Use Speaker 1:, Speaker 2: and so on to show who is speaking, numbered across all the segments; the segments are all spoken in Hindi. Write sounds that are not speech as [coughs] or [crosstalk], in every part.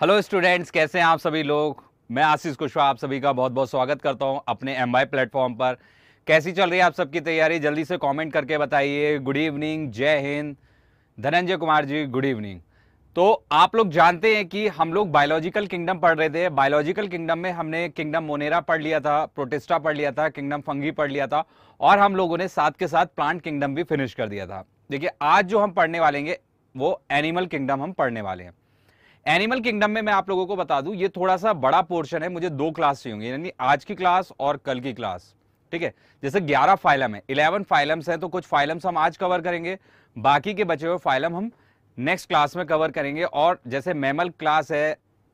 Speaker 1: हेलो स्टूडेंट्स कैसे हैं आप सभी लोग मैं आशीष कुशवाहा आप सभी का बहुत बहुत स्वागत करता हूं अपने एम वाई प्लेटफॉर्म पर कैसी चल रही है आप सबकी तैयारी जल्दी से कमेंट करके बताइए गुड इवनिंग जय हिंद धनंजय कुमार जी गुड इवनिंग तो आप लोग जानते हैं कि हम लोग बायोलॉजिकल किंगडम पढ़ रहे थे बायोलॉजिकल किंगडम में हमने किंगडम मोनेरा पढ़ लिया था प्रोटेस्टा पढ़ लिया था किंगडम फंगी पढ़ लिया था और हम लोगों ने साथ के साथ प्लांट किंगडम भी फिनिश कर दिया था देखिए आज जो हम पढ़ने वाले हैं वो एनिमल किंगडम हम पढ़ने वाले हैं एनिमल किंगडम में मैं आप लोगों को बता दूं ये थोड़ा सा बड़ा पोर्शन है मुझे दो क्लास चाहिए यानी आज की क्लास और कल की क्लास ठीक है जैसे 11 फाइलम है 11 फाइलम्स हैं तो कुछ फाइलम्स हम आज कवर करेंगे बाकी के बचे हुए फाइलम हम नेक्स्ट क्लास में कवर करेंगे और जैसे मेमल क्लास है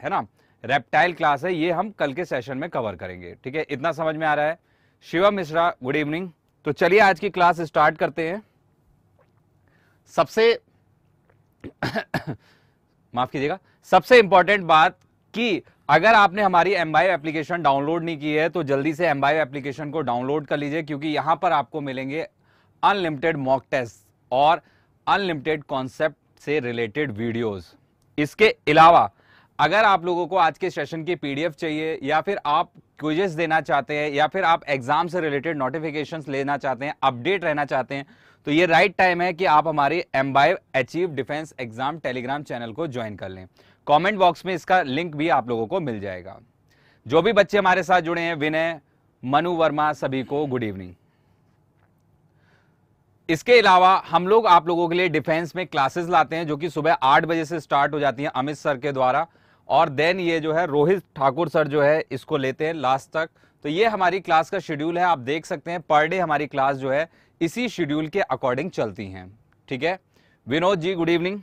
Speaker 1: है ना रेप्टाइल क्लास है ये हम कल के सेशन में कवर करेंगे ठीक है इतना समझ में आ रहा है शिवा मिश्रा गुड इवनिंग तो चलिए आज की क्लास स्टार्ट करते हैं सबसे [coughs] माफ कीजिएगा सबसे इंपॉर्टेंट बात कि अगर आपने हमारी एम बाई एप्लीकेशन डाउनलोड नहीं की है तो जल्दी से एम बाई एप्लीकेशन को डाउनलोड कर लीजिए क्योंकि यहां पर आपको मिलेंगे अनलिमिटेड मॉक टेस्ट और अनलिमिटेड कॉन्सेप्ट से रिलेटेड वीडियोस इसके अलावा अगर आप लोगों को आज के सेशन की पीडीएफ चाहिए या फिर आप क्विजेस देना चाहते हैं या फिर आप एग्जाम से रिलेटेड नोटिफिकेशन लेना चाहते हैं अपडेट रहना चाहते हैं तो ये राइट टाइम है कि आप हमारी एम बाई achieve defence exam telegram channel को ज्वाइन कर लें कमेंट बॉक्स में इसका लिंक भी आप लोगों को मिल जाएगा जो भी बच्चे हमारे साथ जुड़े हैं विनय मनु वर्मा सभी को गुड इवनिंग इसके अलावा हम लोग आप लोगों के लिए डिफेंस में क्लासेस लाते हैं जो कि सुबह आठ बजे से स्टार्ट हो जाती हैं अमित सर के द्वारा और देन ये जो है रोहित ठाकुर सर जो है इसको लेते हैं लास्ट तक तो ये हमारी क्लास का शेड्यूल है आप देख सकते हैं पर डे हमारी क्लास जो है इसी शेड्यूल के अकॉर्डिंग चलती हैं ठीक है विनोद जी गुड इवनिंग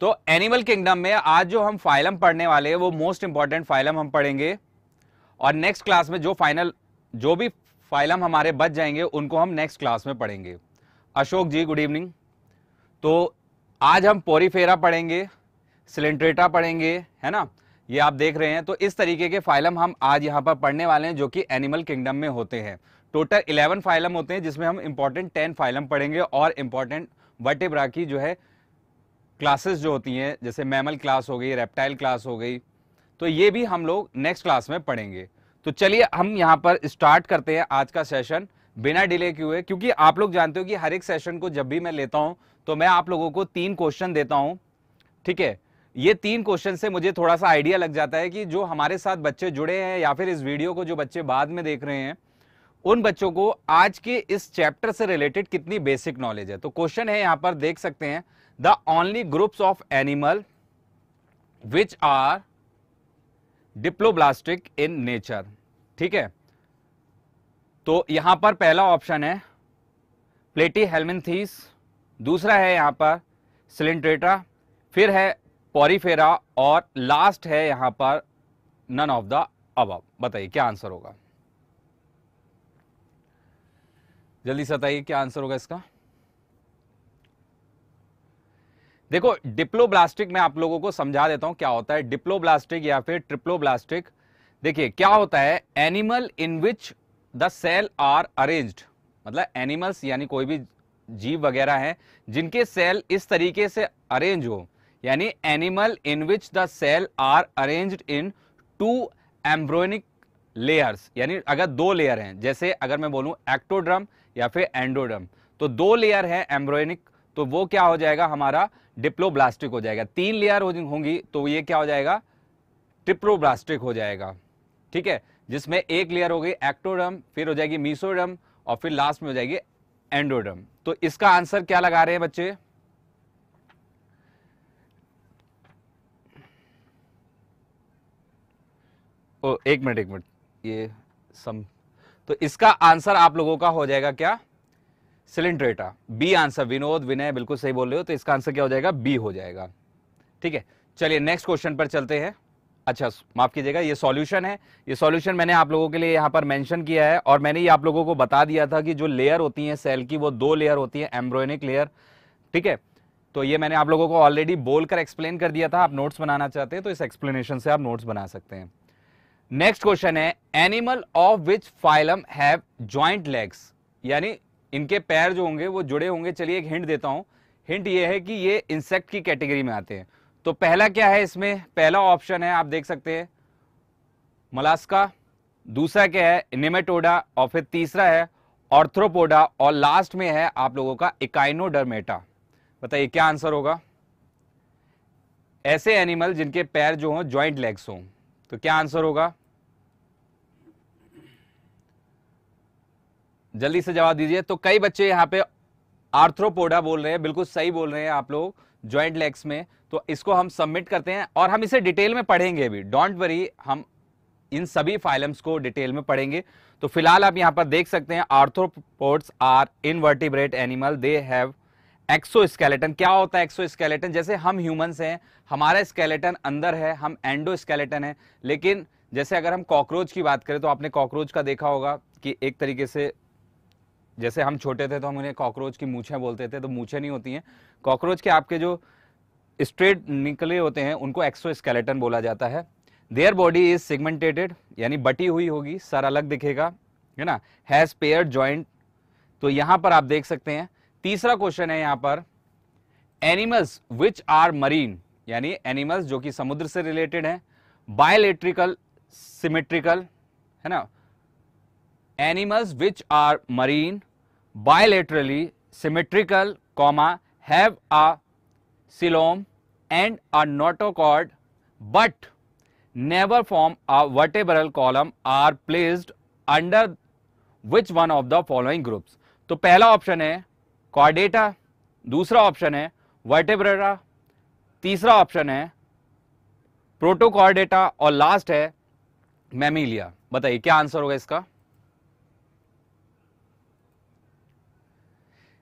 Speaker 1: तो एनिमल किंगडम में आज जो हम फाइलम पढ़ने वाले हैं वो मोस्ट इंपॉर्टेंट फाइलम हम पढ़ेंगे और नेक्स्ट क्लास में जो फाइनल जो भी फाइलम हमारे बच जाएंगे उनको हम नेक्स्ट क्लास में पढ़ेंगे अशोक जी गुड इवनिंग तो आज हम पोरीफेरा पढ़ेंगे सिलेंट्रेटा पढ़ेंगे है ना ये आप देख रहे हैं तो इस तरीके के फाइलम हम आज यहाँ पर पढ़ने वाले हैं जो कि एनिमल किंगडम में होते हैं टोटल इलेवन फाइलम होते हैं जिसमें हम इंपॉर्टेंट टेन फाइलम पढ़ेंगे और इम्पॉर्टेंट वटेब्रा की जो है क्लासेस जो होती हैं जैसे मैमल क्लास हो गई रेप्टाइल क्लास हो गई तो ये भी हम लोग नेक्स्ट क्लास में पढ़ेंगे तो चलिए हम यहाँ पर स्टार्ट करते हैं आज का सेशन बिना डिले के हुए क्योंकि आप लोग जानते हो कि हर एक सेशन को जब भी मैं लेता हूँ तो मैं आप लोगों को तीन क्वेश्चन देता हूँ ठीक है ये तीन क्वेश्चन से मुझे थोड़ा सा आइडिया लग जाता है कि जो हमारे साथ बच्चे जुड़े हैं या फिर इस वीडियो को जो बच्चे बाद में देख रहे हैं उन बच्चों को आज के इस चैप्टर से रिलेटेड कितनी बेसिक नॉलेज है तो क्वेश्चन है यहाँ पर देख सकते हैं the only groups of animal which are diploblastic in nature ठीक है तो यहां पर पहला ऑप्शन है प्लेटी हेलमिनथीस दूसरा है यहां पर सिलेंट्रेटा फिर है पॉरीफेरा और लास्ट है यहां पर नन ऑफ द अब बताइए क्या आंसर होगा जल्दी से बताइए क्या आंसर होगा इसका देखो डिप्लोब्लास्टिक में आप लोगों को समझा देता हूं क्या होता है डिप्लोब्लास्टिक या फिर ट्रिप्लोब्लास्टिक देखिए क्या होता है animal in which the cell are arranged मतलब एनिमल्स यानी कोई भी जीव वगैरह हैं जिनके सेल इस तरीके से अरेंज हो यानी animal in which the cell are arranged in two embryonic layers यानी अगर दो लेयर हैं जैसे अगर मैं बोलूं एक्टोड्रम या फिर एंडोड्रम तो दो लेयर है एम्ब्रोनिक तो वो क्या हो जाएगा हमारा डिप्लोब्लास्टिक हो जाएगा तीन लेयर होंगी तो ये क्या हो जाएगा ट्रिप्लोब्लास्टिक हो जाएगा ठीक है जिसमें एक लेयर होगी एक्टोडम फिर हो जाएगी मीसोडम और फिर लास्ट में हो जाएगी एंडोडम तो इसका आंसर क्या लगा रहे हैं बच्चे ओ एक मिनट एक मिनट ये सम तो इसका आंसर आप लोगों का हो जाएगा क्या coelenterata B answer Vinod Vinay बिल्कुल सही बोल रहे हो तो इसका आंसर क्या हो जाएगा बी हो जाएगा ठीक है चलिए नेक्स्ट क्वेश्चन पर चलते हैं अच्छा माफ कीजिएगा ये सॉल्यूशन है ये सॉल्यूशन मैंने आप लोगों के लिए यहाँ पर मेंशन किया है और मैंने ये आप लोगों को बता दिया था कि जो लेयर होती है सेल की वो दो लेयर होती है एम्ब्रोनिक लेयर ठीक है तो ये मैंने आप लोगों को ऑलरेडी बोलकर एक्सप्लेन कर दिया था आप नोट्स बनाना चाहते हैं तो इस एक्सप्लेनेशन से आप नोट्स बना सकते हैं नेक्स्ट क्वेश्चन है animal of which phylum have joint legs यानी इनके पैर जो होंगे वो जुड़े होंगे चलिए एक हिंट देता हूँ हिंट ये है कि ये इंसेक्ट की कैटेगरी में आते हैं तो पहला क्या है इसमें पहला ऑप्शन है आप देख सकते हैं मलास्का दूसरा क्या है निमेटोडा और फिर तीसरा है ऑर्थ्रोपोडा और लास्ट में है आप लोगों का इकाइनोडर्मेटा बताइए क्या आंसर होगा ऐसे एनिमल जिनके पैर जो हों ज्वाइंट लेग्स हों तो क्या आंसर होगा जल्दी से जवाब दीजिए तो कई बच्चे यहाँ पे आर्थ्रोपोडा बोल रहे हैं बिल्कुल सही बोल रहे हैं आप लोग ज्वाइंट लेग्स में तो इसको हम सबमिट करते हैं और हम इसे डिटेल में पढ़ेंगे भी डोंट वरी हम इन सभी फाइलम्स को डिटेल में पढ़ेंगे तो फिलहाल आप यहाँ पर देख सकते हैं arthropods are invertebrate animal they have exoskeleton क्या होता है एक्सोस्केलेटन जैसे हम ह्यूमंस हैं हमारा स्केलेटन अंदर है हम एंडो स्केलेटन है लेकिन जैसे अगर हम कॉकरोच की बात करें तो आपने कॉकरोच का देखा होगा कि एक तरीके से जैसे हम छोटे थे तो हम उन्हें कॉकरोच की मूछें बोलते थे तो मूछें नहीं होती हैं कॉकरोच के आपके जो स्ट्रेट निकले होते हैं उनको एक्सोस्केलेटन बोला जाता है देयर बॉडी इज सेगमेंटेटेड यानी बटी हुई होगी सर अलग दिखेगा है ना हैज़ पेयर ज्वाइंट तो यहां पर आप देख सकते हैं तीसरा क्वेश्चन है यहां पर एनिमल्स विच आर मरीन यानी एनिमल्स जो कि समुद्र से रिलेटेड हैं बायोलेट्रिकल सिमेट्रिकल है ना animals which are marine bilaterally symmetrical, comma, have a coelom and a notochord but never form a vertebral column are placed under which one of the following groups? to pehla option hai chordata dusra option hai vertebrata teesra option hai protochordata aur last hai mammalia bataiye kya answer hoga iska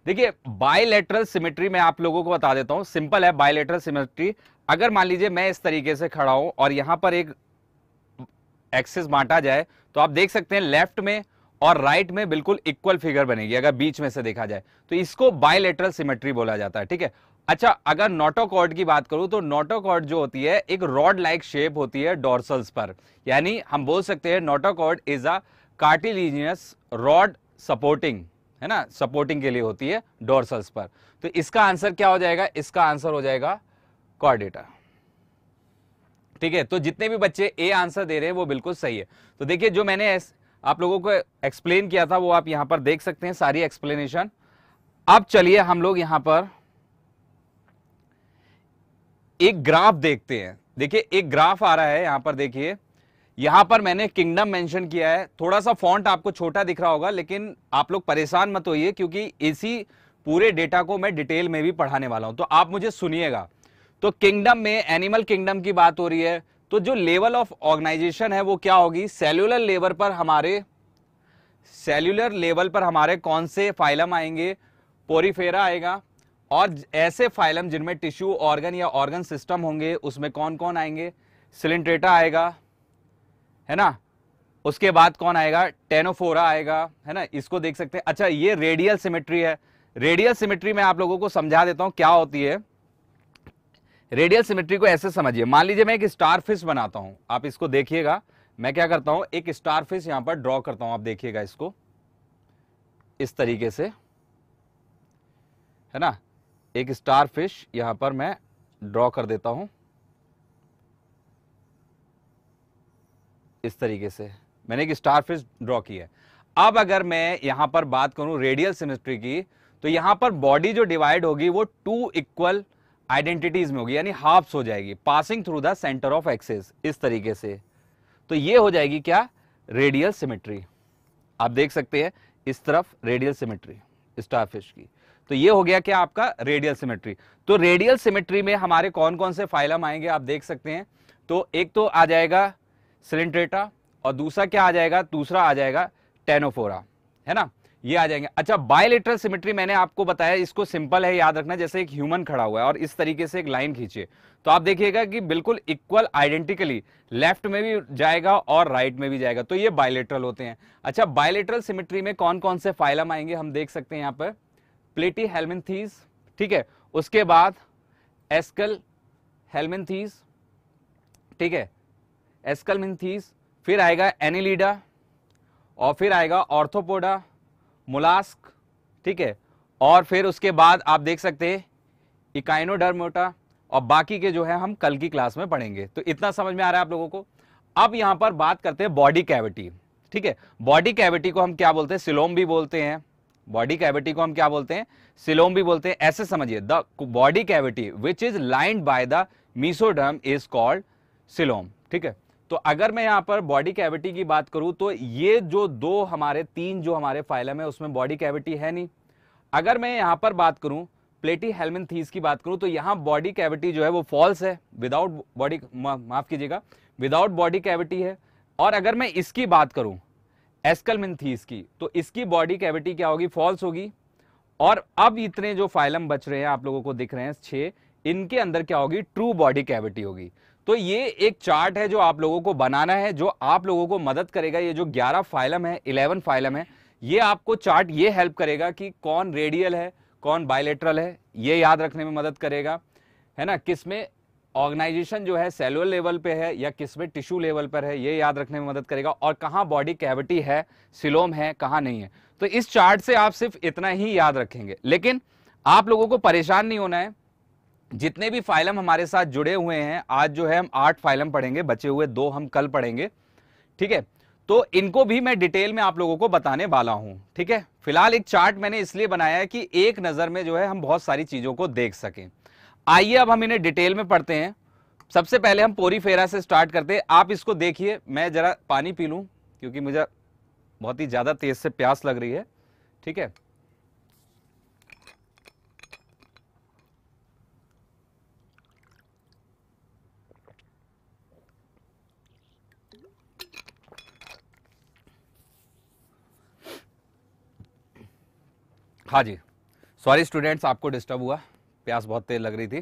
Speaker 1: देखिए बायलेटरल सिमेट्री मैं आप लोगों को बता देता हूं सिंपल है बायलेटरल सिमेट्री अगर मान लीजिए मैं इस तरीके से खड़ा हूं और यहां पर एक एक्सिस बांटा जाए तो आप देख सकते हैं लेफ्ट में और राइट में बिल्कुल इक्वल फिगर बनेगी अगर बीच में से देखा जाए तो इसको बायलेटरल सिमेट्री बोला जाता है ठीक है अच्छा अगर नोटोकॉर्ड की बात करूं तो नोटोकॉर्ड जो होती है एक रॉड लाइक शेप होती है डोर्सल्स पर यानी हम बोल सकते हैं notochord is a cartilaginous rod supporting है ना सपोर्टिंग के लिए होती है डोरसल्स पर तो इसका आंसर क्या हो जाएगा इसका आंसर हो जाएगा कॉर्डेटा ठीक है तो जितने भी बच्चे ए आंसर दे रहे हैं वो बिल्कुल सही है तो देखिए जो मैंने आप लोगों को एक्सप्लेन किया था वो आप यहां पर देख सकते हैं सारी एक्सप्लेनेशन अब चलिए हम लोग यहां पर एक ग्राफ देखते हैं देखिए एक ग्राफ आ रहा है यहां पर देखिए यहां पर मैंने किंगडम मेंशन किया है थोड़ा सा फॉन्ट आपको छोटा दिख रहा होगा लेकिन आप लोग परेशान मत होइए क्योंकि इसी पूरे डेटा को मैं डिटेल में भी पढ़ाने वाला हूं तो आप मुझे सुनिएगा तो किंगडम में एनिमल किंगडम की बात हो रही है तो जो लेवल ऑफ ऑर्गेनाइजेशन है वो क्या होगी सेल्युलर लेवल पर हमारे सेल्युलर लेवल पर हमारे कौन से फाइलम आएंगे पोरीफेरा आएगा और ऐसे फाइलम जिनमें टिश्यू ऑर्गन या ऑर्गन सिस्टम होंगे उसमें कौन कौन आएंगे सिलेंट्रेटा आएगा है ना उसके बाद कौन आएगा टेनोफोरा आएगा है ना इसको देख सकते हैं अच्छा ये रेडियल सिमेट्री है रेडियल सिमेट्री में आप लोगों को समझा देता हूँ क्या होती है रेडियल सिमेट्री को ऐसे समझिए मान लीजिए मैं एक फिश बनाता हूँ आप इसको देखिएगा मैं क्या करता हूँ एक स्टार फिश यहाँ पर ड्रॉ करता हूँ आप देखिएगा इसको इस तरीके से है ना एक स्टार फिश यहां पर मैं ड्रॉ कर देता हूँ इस तरीके से मैंने एक स्टार फिश ड्रॉ की है अब अगर मैं यहां पर बात करूं रेडियल सिमेट्री की तो यहां पर बॉडी जो डिवाइड होगी वो टू इक्वल आइडेंटिटीज में होगी यानी हाफ्स हो जाएगी passing through the centre of axis इस तरीके से तो ये हो जाएगी क्या रेडियल सिमेट्री आप देख सकते हैं इस तरफ रेडियल सिमेट्री स्टारफिश की तो ये हो गया क्या आपका रेडियल सिमेट्री तो रेडियल सिमेट्री में हमारे कौन कौन से फाइलम आएंगे आप देख सकते हैं तो एक तो आ जाएगा सिलेंड्रेटा और दूसरा क्या आ जाएगा दूसरा आ जाएगा टेनोफोरा है ना ये आ जाएंगे अच्छा बायोलेटरल सिमेट्री मैंने आपको बताया इसको सिंपल है याद रखना जैसे एक ह्यूमन खड़ा हुआ है और इस तरीके से एक लाइन खींचिए तो आप देखिएगा कि बिल्कुल इक्वल आइडेंटिकली लेफ्ट में भी जाएगा और राइट right में भी जाएगा तो ये बायोलेटरल होते हैं अच्छा बायोलेटरल सिमेट्री में कौन कौन से फाइलम आएंगे हम देख सकते हैं यहाँ पर प्लेटी हेलमेंथीज ठीक है उसके बाद एस्कल हेलमेंथीज ठीक है एस्कल फिर आएगा एनिलीडा और फिर आएगा ऑर्थोपोडा मुलास्क ठीक है और फिर उसके बाद आप देख सकते हैं इकाइनोडर्मोटा और बाकी के जो है हम कल की क्लास में पढ़ेंगे तो इतना समझ में आ रहा है आप लोगों को अब यहां पर बात करते हैं बॉडी कैविटी ठीक है बॉडी कैविटी को हम क्या बोलते हैं सिलोम भी बोलते हैं बॉडी कैविटी को हम क्या बोलते हैं सिलोम भी बोलते हैं ऐसे समझिए the body cavity which is lined by the mesoderm is called coelom ठीक है तो अगर मैं यहां पर बॉडी कैविटी की बात करूं तो ये जो दो हमारे तीन जो हमारे फाइलम है उसमें बॉडी कैविटी है नहीं अगर मैं यहां पर बात करूं प्लेटी हेलमिन थीस की बात करूं तो यहां बॉडी कैविटी जो है वो फॉल्स है विदाउट बॉडी माफ कीजिएगा विदाउट बॉडी कैविटी है और अगर मैं इसकी बात करूं एस्कलमिन थीस की तो इसकी बॉडी कैविटी क्या होगी फॉल्स होगी और अब इतने जो फाइलम बच रहे हैं आप लोगों को दिख रहे हैं छे इनके अंदर क्या होगी ट्रू बॉडी कैविटी होगी तो ये एक चार्ट है जो आप लोगों को बनाना है जो आप लोगों को मदद करेगा ये जो 11 फाइलम है 11 फाइलम है ये आपको चार्ट ये हेल्प करेगा कि कौन रेडियल है कौन बायोलेट्रल है ये याद रखने में मदद करेगा है ना किस में ऑर्गेनाइजेशन जो है सेलुलर लेवल पे है या किस में टिश्यू लेवल पर है ये याद रखने में मदद करेगा और कहाँ बॉडी कैविटी है सिलोम है कहाँ नहीं है तो इस चार्ट से आप सिर्फ इतना ही याद रखेंगे लेकिन आप लोगों को परेशान नहीं होना है जितने भी फाइलम हमारे साथ जुड़े हुए हैं आज जो है हम आठ फाइलम पढ़ेंगे बचे हुए दो हम कल पढ़ेंगे ठीक है तो इनको भी मैं डिटेल में आप लोगों को बताने वाला हूं ठीक है फिलहाल एक चार्ट मैंने इसलिए बनाया है कि एक नज़र में जो है हम बहुत सारी चीज़ों को देख सकें आइए अब हम इन्हें डिटेल में पढ़ते हैं सबसे पहले हम पोरी फेरा से स्टार्ट करते हैं आप इसको देखिए मैं ज़रा पानी पी लूँ क्योंकि मुझे बहुत ही ज़्यादा तेज़ से प्यास लग रही है ठीक है हाँ जी सॉरी स्टूडेंट्स आपको डिस्टर्ब हुआ प्यास बहुत तेज लग रही थी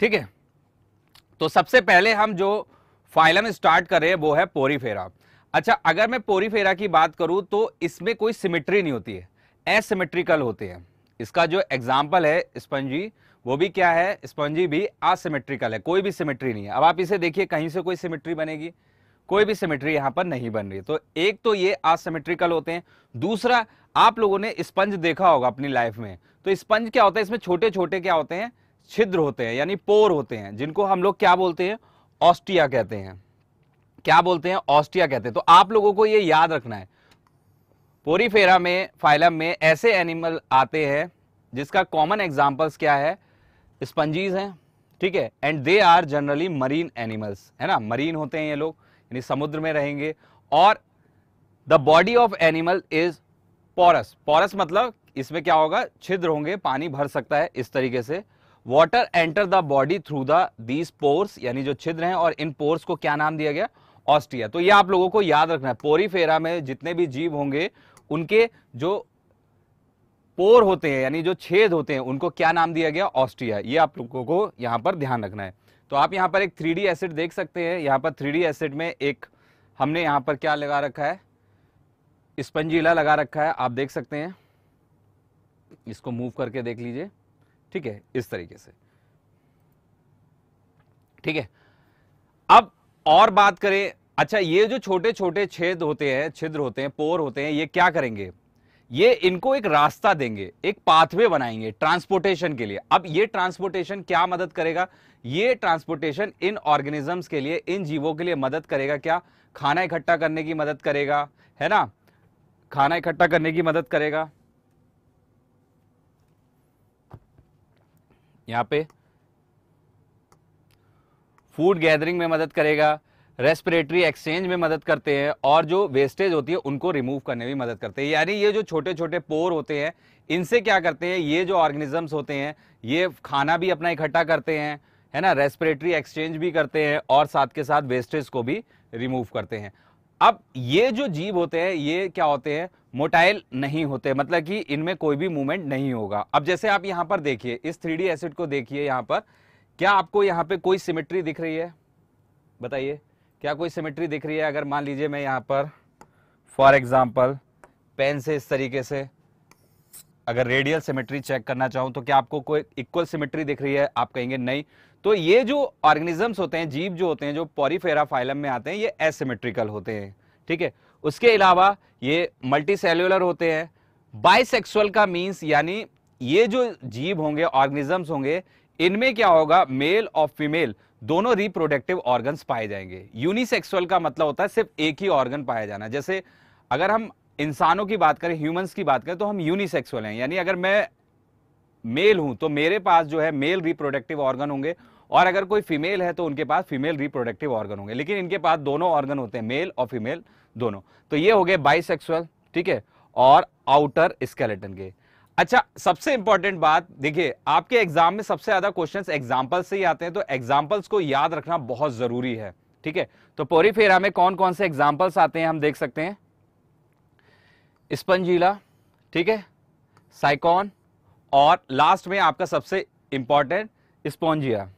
Speaker 1: ठीक है तो सबसे पहले हम जो फाइलम स्टार्ट कर रहे हैं वो है पोरीफेरा अच्छा अगर मैं पोरीफेरा की बात करूं तो इसमें कोई सिमेट्री नहीं होती है एसिमेट्रिकल होते हैं इसका जो एग्जाम्पल है स्पंजी वो भी क्या है स्पंजी भी असिमेट्रिकल है कोई भी सिमेट्री नहीं है अब आप इसे देखिए कहीं से कोई सिमेट्री बनेगी कोई भी सिमेट्री यहां पर नहीं बन रही तो एक तो ये असिमेट्रिकल होते हैं दूसरा आप लोगों ने स्पंज देखा होगा अपनी लाइफ में तो स्पंज क्या होता है इसमें छोटे छोटे क्या होते हैं छिद्र होते हैं यानी पोर होते हैं जिनको हम लोग क्या बोलते हैं ऑस्टिया कहते हैं क्या बोलते हैं ऑस्टिया कहते हैं तो आप लोगों को ये याद रखना है पोरीफेरा में फाइलम में ऐसे एनिमल आते हैं जिसका कॉमन एग्जाम्पल्स क्या है स्पंजीज हैं ठीक है and they are generally marine animals है ना मरीन होते हैं ये लोग यानी समुद्र में रहेंगे और the body of animal is porous porous मतलब इसमें क्या होगा छिद्र होंगे पानी भर सकता है इस तरीके से water enter the body through the these pores यानी जो छिद्र हैं और इन पोर्स को क्या नाम दिया गया ऑस्ट्रिया तो ये आप लोगों को याद रखना है पोरीफेरा में जितने भी जीव होंगे उनके जो पोर होते हैं यानी जो छेद होते हैं उनको क्या नाम दिया गया ऑस्ट्रिया ये आप लोगों को यहां पर ध्यान रखना है तो आप यहाँ पर एक थ्री डी एसेट देख सकते हैं यहाँ पर थ्री डी एसेट में एक हमने यहाँ पर क्या लगा रखा है स्पंजीला लगा रखा है आप देख सकते हैं इसको मूव करके देख लीजिए ठीक है इस तरीके से ठीक है अब और बात करें अच्छा ये जो छोटे छोटे छेद होते हैं छिद्र होते हैं पोर होते हैं ये क्या करेंगे ये इनको एक रास्ता देंगे एक पाथवे बनाएंगे ट्रांसपोर्टेशन के लिए अब ये ट्रांसपोर्टेशन क्या मदद करेगा ये ट्रांसपोर्टेशन इन ऑर्गेनिजम्स के लिए इन जीवों के लिए मदद करेगा क्या खाना इकट्ठा करने की मदद करेगा है ना खाना इकट्ठा करने की मदद करेगा यहां पे फूड गैदरिंग में मदद करेगा रेस्पिरेटरी एक्सचेंज में मदद करते हैं और जो वेस्टेज होती है उनको रिमूव करने में मदद करते हैं यानी ये जो छोटे छोटे पोर होते हैं इनसे क्या करते हैं ये जो ऑर्गेनिजम्स होते हैं ये खाना भी अपना इकट्ठा करते हैं है ना रेस्पिरेटरी एक्सचेंज भी करते हैं और साथ के साथ वेस्टेज को भी रिमूव करते हैं अब ये जो जीव होते हैं ये क्या होते हैं मोटाइल नहीं होते मतलब कि इनमें कोई भी मूवमेंट नहीं होगा अब जैसे आप यहाँ पर देखिए इस थ्री एसिड को देखिए यहाँ पर क्या आपको यहाँ पे कोई सिमेट्री दिख रही है बताइए क्या कोई सिमेट्री दिख रही है अगर मान लीजिए मैं यहाँ पर फॉर एग्जाम्पल पेन से इस तरीके से अगर रेडियल सिमेट्री चेक करना चाहूँ तो क्या आपको कोई इक्वल सिमेट्री दिख रही है आप कहेंगे नहीं तो ये जो ऑर्गेनिजम्स होते हैं जीव जो होते हैं जो पॉरीफेरा फाइलम में आते हैं ये एसिमेट्रिकल होते हैं ठीक है उसके अलावा ये मल्टी सेल्यूलर होते हैं बाइसेक्सुअल का मीन्स यानी ये जो जीव होंगे ऑर्गेनिजम्स होंगे इनमें क्या होगा मेल और फीमेल दोनों रिप्रोडक्टिव ऑर्गन्स पाए जाएंगे यूनिसेक्सुअल का मतलब होता है सिर्फ एक ही ऑर्गन पाया जाना जैसे अगर हम इंसानों की बात करें ह्यूमंस की बात करें तो हम यूनिसेक्सुअल हैं यानी अगर मैं मेल हूं तो मेरे पास जो है मेल रिप्रोडक्टिव ऑर्गन होंगे और अगर कोई फीमेल है तो उनके पास फीमेल रिप्रोडक्टिव ऑर्गन होंगे लेकिन इनके पास दोनों ऑर्गन होते हैं मेल और फीमेल दोनों तो ये हो गए बाइसेक्सुअल ठीक है और आउटर स्केलेटन के अच्छा सबसे इंपॉर्टेंट बात देखिए आपके एग्जाम में सबसे ज्यादा क्वेश्चन एग्जाम्पल से ही आते हैं तो एग्जाम्पल्स को याद रखना बहुत जरूरी है ठीक है तो पोरी फेरा में कौन कौन से एग्जाम्पल्स आते हैं हम देख सकते हैं स्पंजीला ठीक है साइकॉन और लास्ट में आपका सबसे इंपॉर्टेंट स्पॉन्जिया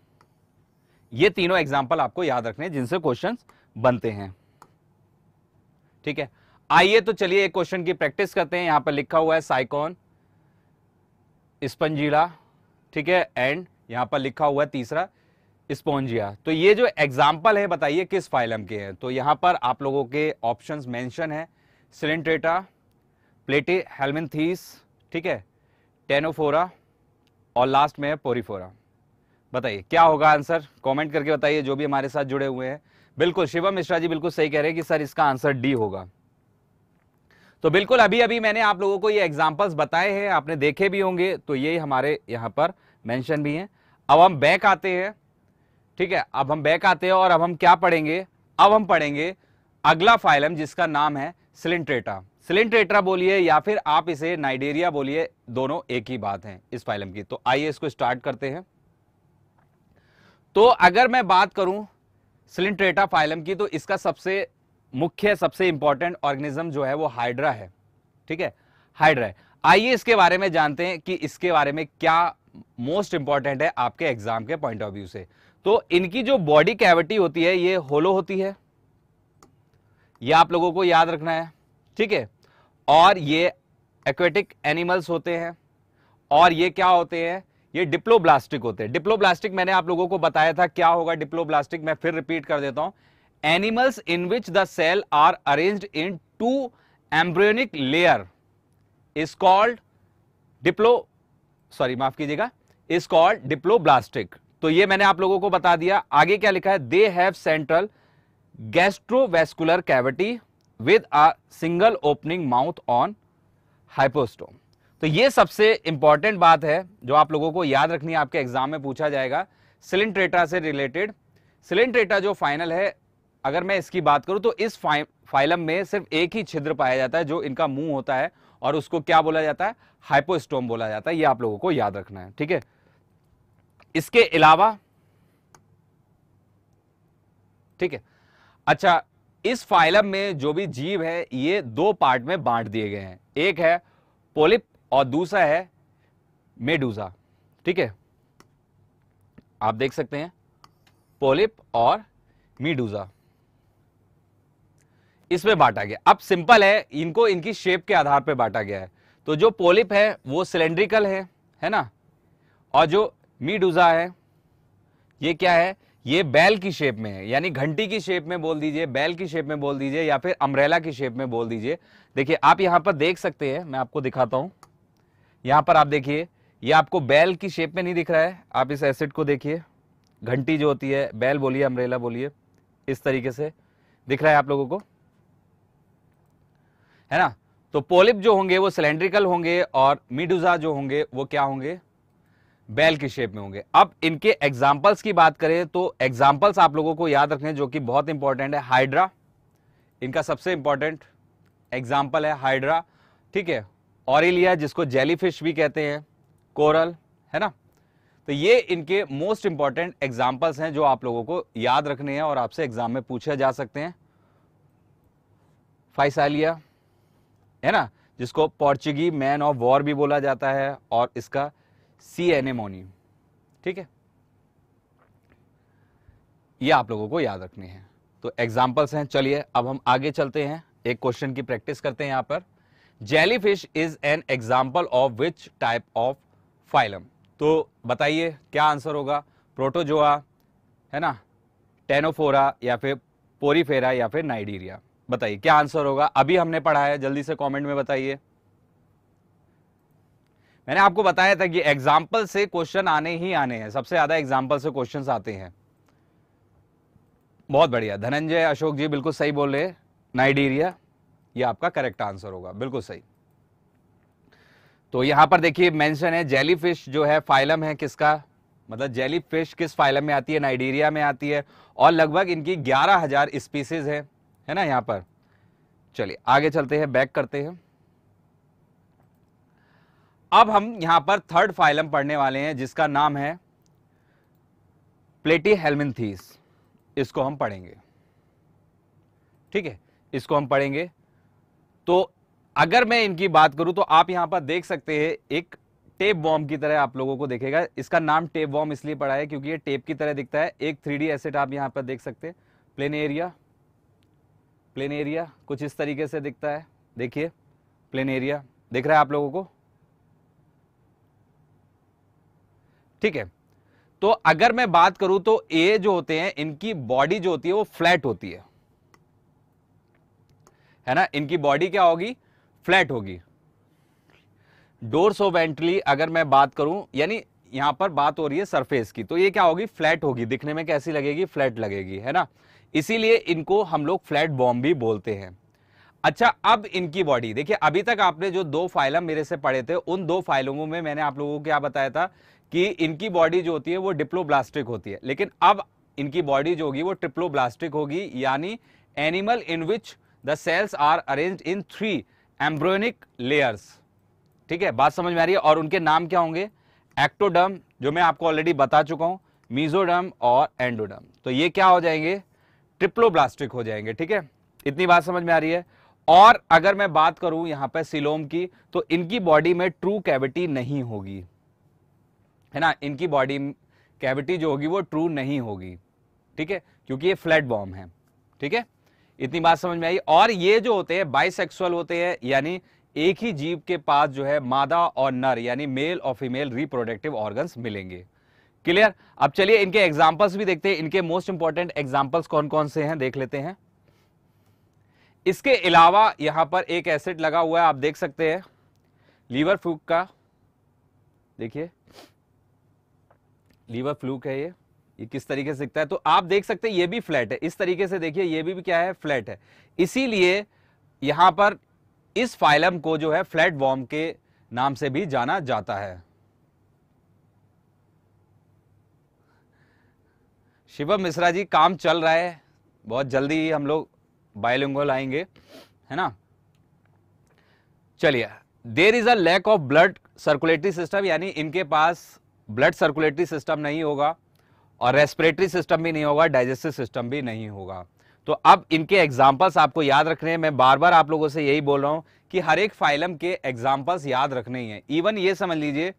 Speaker 1: ये तीनों एग्जाम्पल आपको याद रखने हैं जिनसे क्वेश्चन बनते हैं ठीक है आइए तो चलिए एक क्वेश्चन की प्रैक्टिस करते हैं यहां पर लिखा हुआ है साइकॉन स्पंजीला ठीक है एंड यहाँ पर लिखा हुआ है तीसरा स्पॉन्जिया तो ये जो एग्जाम्पल है बताइए किस फाइलम के हैं तो यहाँ पर आप लोगों के ऑप्शंस मेंशन है सिलेंट्रेटा प्लेटे हेलमेंथीस ठीक है टेनोफोरा और लास्ट में है पोरीफोरा बताइए क्या होगा आंसर कमेंट करके बताइए जो भी हमारे साथ जुड़े हुए हैं बिल्कुल शिवम मिश्रा जी बिल्कुल सही कह रहे हैं कि सर इसका आंसर डी होगा तो बिल्कुल अभी अभी मैंने आप लोगों को ये एग्जाम्पल्स बताए हैं आपने देखे भी होंगे तो ये हमारे यहाँ पर मैंशन भी हैं अब हम बैक आते हैं ठीक है अब हम बैक आते हैं और अब हम क्या पढ़ेंगे अब हम पढ़ेंगे अगला फाइलम जिसका नाम है सिलिंट्रेटा सिलिंट्रेटा बोलिए या फिर आप इसे नाइडेरिया बोलिए दोनों एक ही बात है इस फाइलम की तो आइए इसको स्टार्ट करते हैं तो अगर मैं बात करूं सिलिंट्रेटा फाइलम की तो इसका सबसे मुख्य सबसे इंपॉर्टेंट ऑर्गेनिज्म जो है वो हाइड्रा है ठीक है हाइड्रा है आइए इसके बारे में जानते हैं कि इसके बारे में क्या मोस्ट इंपॉर्टेंट है आपके एग्जाम के पॉइंट ऑफ व्यू से तो इनकी जो बॉडी कैविटी होती है ये होलो होती है ये आप लोगों को याद रखना है ठीक है और ये एक्वेटिक एनिमल्स होते हैं और ये क्या होते हैं ये डिप्लोब्लास्टिक होते हैं डिप्लोब्लास्टिक मैंने आप लोगों को बताया था क्या होगा डिप्लोब्लास्टिक मैं फिर रिपीट कर देता हूं animals in which the cell are arrange in two embryonic layer is called diplo sorry माफ कीजिएगा इज कॉल्ड डिप्लोब्लास्टिक तो ये मैंने आप लोगों को बता दिया आगे क्या लिखा है they have central gastrovascular cavity with a single opening mouth on hypostome तो ये सबसे इंपॉर्टेंट बात है जो आप लोगों को याद रखनी है आपके एग्जाम में पूछा जाएगा सिलिंट्रेटा से रिलेटेड सिलिंट्रेटा जो फाइनल है अगर मैं इसकी बात करूं तो इस फाइलम में सिर्फ एक ही छिद्र पाया जाता है जो इनका मुंह होता है और उसको क्या बोला जाता है हाइपोस्टोम बोला जाता है ये आप लोगों को याद रखना है ठीक है इसके अलावा ठीक है अच्छा इस फाइलम में जो भी जीव है ये दो पार्ट में बांट दिए गए हैं एक है पोलिप और दूसरा है मेडूजा ठीक है आप देख सकते हैं पोलिप और मीडूजा इसमें बांटा गया अब सिंपल है इनको इनकी शेप के आधार पर बांटा गया है तो जो पोलिप है वो सिलेंड्रिकल है है ना और जो मीडूजा है ये क्या है ये बैल की शेप में है यानी घंटी की शेप में बोल दीजिए बैल की शेप में बोल दीजिए या फिर अम्ब्रेला की शेप में बोल दीजिए देखिए आप यहां पर देख सकते हैं मैं आपको दिखाता हूं यहां पर आप देखिए ये आपको बैल की शेप में नहीं दिख रहा है आप इस एसिड को देखिए घंटी जो होती है बैल बोलिए अम्ब्रेला बोलिए इस तरीके से दिख रहा है आप लोगों को है ना तो पोलिप जो होंगे वो सिलेंड्रिकल होंगे और मिडुजा जो होंगे वो क्या होंगे बैल की शेप में होंगे अब इनके एग्जाम्पल्स की बात करें तो एग्जाम्पल्स आप लोगों को याद रखने जो कि बहुत इंपॉर्टेंट है हाइड्रा इनका सबसे इंपॉर्टेंट एग्जाम्पल है हाइड्रा ठीक है ऑरिलिया जिसको जेलीफिश भी कहते हैं कोरल है ना तो ये इनके मोस्ट इंपॉर्टेंट एग्जाम्पल्स हैं जो आप लोगों को याद रखने हैं और आपसे एग्जाम में पूछे जा सकते हैं फाइसालिया है ना जिसको पोर्चुगी मैन ऑफ वॉर भी बोला जाता है और इसका सी एनेमोनी ठीक है ये आप लोगों को याद रखने हैं तो एग्जाम्पल्स हैं चलिए अब हम आगे चलते हैं एक क्वेश्चन की प्रैक्टिस करते हैं यहां पर jellyfish is an example of which type of phylum तो बताइए क्या आंसर होगा प्रोटोजोआ है ना टेनोफोरा या फिर पोरीफेरा या फिर नाइडीरिया बताइए क्या आंसर होगा अभी हमने पढ़ा है जल्दी से कमेंट में बताइए मैंने आपको बताया था कि एग्जाम्पल से क्वेश्चन आने ही आने हैं सबसे ज्यादा एग्जाम्पल से क्वेश्चन आते हैं बहुत बढ़िया धनंजय अशोक जी बिल्कुल सही बोल रहे नाइडीरिया ये आपका करेक्ट आंसर होगा बिल्कुल सही तो यहां पर देखिए मेंशन है जेलीफिश जो है फाइलम है किसका मतलब जेलीफिश किस फाइलम में आती है नाइडीरिया में आती है और लगभग इनकी ग्यारह हजार स्पीसीज है है ना यहां पर चलिए आगे चलते हैं बैक करते हैं अब हम यहां पर थर्ड फाइलम पढ़ने वाले हैं जिसका नाम है प्लेटी हेलमिनथीस इसको हम पढ़ेंगे ठीक है इसको हम पढ़ेंगे तो अगर मैं इनकी बात करूं तो आप यहां पर देख सकते हैं एक टेप बॉम्ब की तरह आप लोगों को देखेगा इसका नाम टेप बॉम्ब इसलिए पड़ा है क्योंकि ये टेप की तरह दिखता है एक थ्री एसेट आप यहां पर देख सकते हैं प्लेन एरिया प्लेन एरिया कुछ इस तरीके से दिखता है देखिए प्लेन एरिया दिख रहा है आप लोगों को ठीक है तो अगर मैं बात करूं तो ए जो होते हैं इनकी बॉडी जो होती है वो फ्लैट होती है है ना इनकी बॉडी क्या होगी फ्लैट होगी डोर्स ऑफ एंट्रली अगर मैं बात करूं यानी यहां पर बात हो रही है सरफेस की तो ये क्या होगी फ्लैट होगी दिखने में कैसी लगेगी फ्लैट लगेगी है ना इसीलिए इनको हम लोग फ्लैट बॉम्ब भी बोलते हैं अच्छा अब इनकी बॉडी देखिए अभी तक आपने जो दो फाइलम मेरे से पढ़े थे उन दो फाइलमों में मैंने आप लोगों को क्या बताया था कि इनकी बॉडी जो होती है वो डिप्लोब्लास्टिक होती है लेकिन अब इनकी बॉडी जो होगी वो ट्रिप्लोब्लास्टिक होगी यानी animal in which the cells are arrange in three embryonic layers ठीक है बात समझ में आ रही है और उनके नाम क्या होंगे एक्टोडर्म जो मैं आपको ऑलरेडी बता चुका हूँ मीजोडर्म और एंडोडर्म तो ये क्या हो जाएंगे ट्रिप्लोब्लास्टिक हो जाएंगे ठीक है इतनी बात समझ में आ रही है और अगर मैं बात करूं यहां पर सिलोम की तो इनकी बॉडी में ट्रू कैविटी नहीं होगी है ना इनकी बॉडी कैविटी जो होगी वो ट्रू नहीं होगी ठीक है क्योंकि ये फ्लैट बॉम्ब है ठीक है इतनी बात समझ में आई और ये जो होते हैं बाइसेक्सुअल होते हैं यानी एक ही जीव के पास जो है मादा और नर यानी मेल और फीमेल रिप्रोडक्टिव ऑर्गन्स मिलेंगे क्लियर अब चलिए इनके एग्जाम्पल्स भी देखते हैं इनके मोस्ट इंपॉर्टेंट एग्जाम्पल्स कौन कौन से हैं देख लेते हैं इसके अलावा यहां पर एक एसिड लगा हुआ है आप देख सकते हैं लीवर फ्लूक का देखिए लीवर फ्लूक है ये ये किस तरीके से दिखता है तो आप देख सकते हैं ये भी फ्लैट है इस तरीके से देखिए ये भी, भी क्या है फ्लैट है इसीलिए यहां पर इस फाइलम को जो है फ्लैट वॉर्म के नाम से भी जाना जाता है शिवम मिश्रा जी काम चल रहा है बहुत जल्दी हम लोग बायोलिंगल आएंगे है ना चलिए there is a lack of blood circulatory system यानी इनके पास ब्लड सर्कुलेटरी सिस्टम नहीं होगा और रेस्पिरेटरी सिस्टम भी नहीं होगा डाइजेस्टिव सिस्टम भी नहीं होगा तो अब इनके एग्जाम्पल्स आपको याद रखने हैं मैं बार बार आप लोगों से यही बोल रहा हूँ कि हर एक फाइलम के एग्जाम्पल्स याद रखने ही हैं इवन ये समझ लीजिए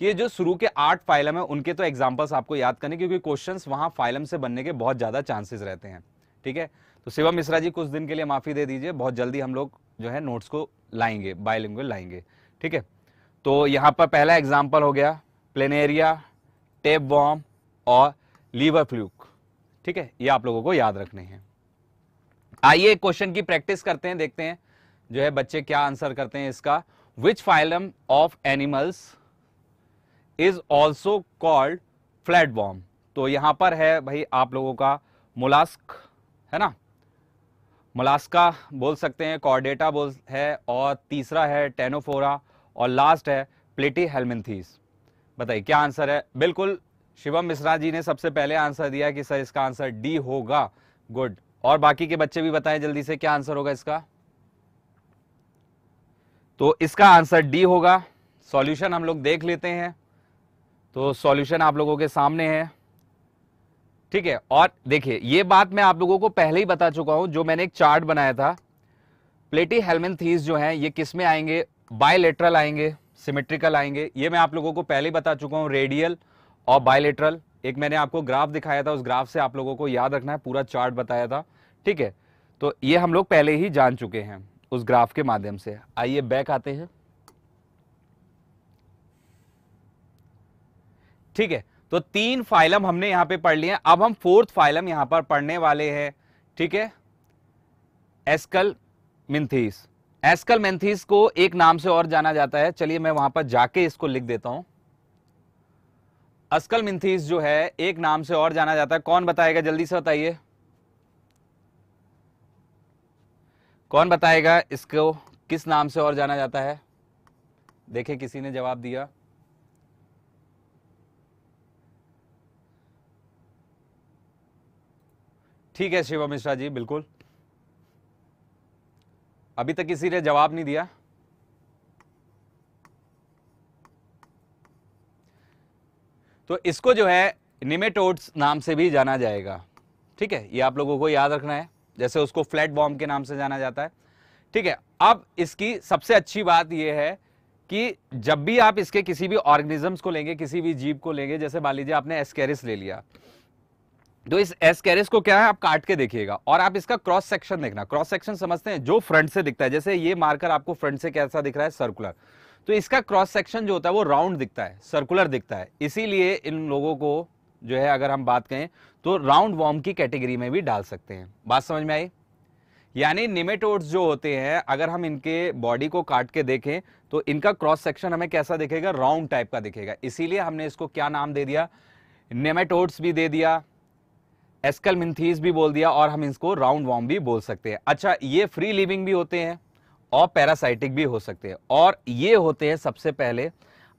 Speaker 1: कि जो शुरू के आठ फाइलम है उनके तो एग्जाम्पल्स आपको याद करने क्योंकि क्वेश्चन वहां फाइलम से बनने के बहुत ज़्यादा चांसेस रहते हैं ठीक है तो शिवम मिश्रा जी कुछ दिन के लिए माफ़ी दे दीजिए बहुत जल्दी हम लोग जो है नोट्स को लाएंगे बायलिंगुअल लाएंगे ठीक है तो यहाँ पर पहला एग्जाम्पल हो गया प्लेनेरिया टेप बॉम और लीवर फ्लूक ठीक है ये आप लोगों को याद रखने हैं आइए क्वेश्चन की प्रैक्टिस करते हैं देखते हैं जो है बच्चे क्या आंसर करते हैं इसका which phylum of animals is also called flatworm तो यहां पर है भाई आप लोगों का मोलास्क है ना मोलास्का बोल सकते हैं कॉर्डेटा बोल है और तीसरा है टेनोफोरा और लास्ट है प्लेटी हेलमिनथीस बताइए क्या आंसर है बिल्कुल शिवम मिश्रा जी ने सबसे पहले आंसर दिया कि सर इसका आंसर डी होगा गुड और बाकी के बच्चे भी बताएं जल्दी से क्या आंसर होगा इसका तो इसका आंसर डी होगा सॉल्यूशन हम लोग देख लेते हैं तो सॉल्यूशन आप लोगों के सामने है ठीक है और देखिए ये बात मैं आप लोगों को पहले ही बता चुका हूं जो मैंने एक चार्ट बनाया था प्लेटी हेलमेन थीस जो हैं ये किस में आएंगे बायलेटरल आएंगे सिमेट्रिकल आएंगे ये मैं आप लोगों को पहले ही बता चुका हूँ रेडियल और बायलेटरल एक मैंने आपको ग्राफ दिखाया था उस ग्राफ से आप लोगों को याद रखना है पूरा चार्ट बताया था ठीक है तो ये हम लोग पहले ही जान चुके हैं उस ग्राफ के माध्यम से आइए बैक आते हैं ठीक है तो तीन फाइलम हमने यहां पे पढ़ लिए अब हम फोर्थ फाइलम यहां पर पढ़ने वाले हैं ठीक है एस्कल मिंथीस एस्कल मिंथीस को एक नाम से और जाना जाता है चलिए मैं वहां पर जाके इसको लिख देता हूं अस्कल मिंथीस जो है एक नाम से और जाना जाता है कौन बताएगा जल्दी से बताइए कौन बताएगा इसको किस नाम से और जाना जाता है देखे किसी ने जवाब दिया ठीक है शिवा मिश्रा जी बिल्कुल अभी तक किसी ने जवाब नहीं दिया तो इसको जो है निमेटोड्स नाम से भी जाना जाएगा ठीक है ये आप लोगों को याद रखना है जैसे उसको फ्लैट बॉम्ब के नाम से जाना जाता है ठीक है अब इसकी सबसे अच्छी बात यह है कि जब भी आप इसके किसी भी ऑर्गेनिजम्स को लेंगे किसी भी जीव को लेंगे जैसे मान लीजिए आपने एस्केरिस ले लिया जो तो इस एस कैरेज को क्या है आप काट के देखिएगा और आप इसका क्रॉस सेक्शन देखना क्रॉस सेक्शन समझते हैं जो फ्रंट से दिखता है जैसे ये मार्कर आपको फ्रंट से कैसा दिख रहा है सर्कुलर तो इसका क्रॉस सेक्शन जो होता है वो राउंड दिखता है सर्कुलर दिखता है इसीलिए इन लोगों को जो है अगर हम बात करें तो राउंड वॉर्म की कैटेगरी में भी डाल सकते हैं बात समझ में आई यानी निमेटोड्स जो होते हैं अगर हम इनके बॉडी को काट के देखें तो इनका क्रॉस सेक्शन हमें कैसा दिखेगा राउंड टाइप का दिखेगा इसीलिए हमने इसको क्या नाम दे दिया नेमेटोड्स भी दे दिया एस्कल मिन्थीस भी बोल दिया और हम इसको राउंड वॉर्म भी बोल सकते हैं अच्छा ये फ्री लिविंग भी होते हैं और पैरासाइटिक भी हो सकते हैं और ये होते हैं सबसे पहले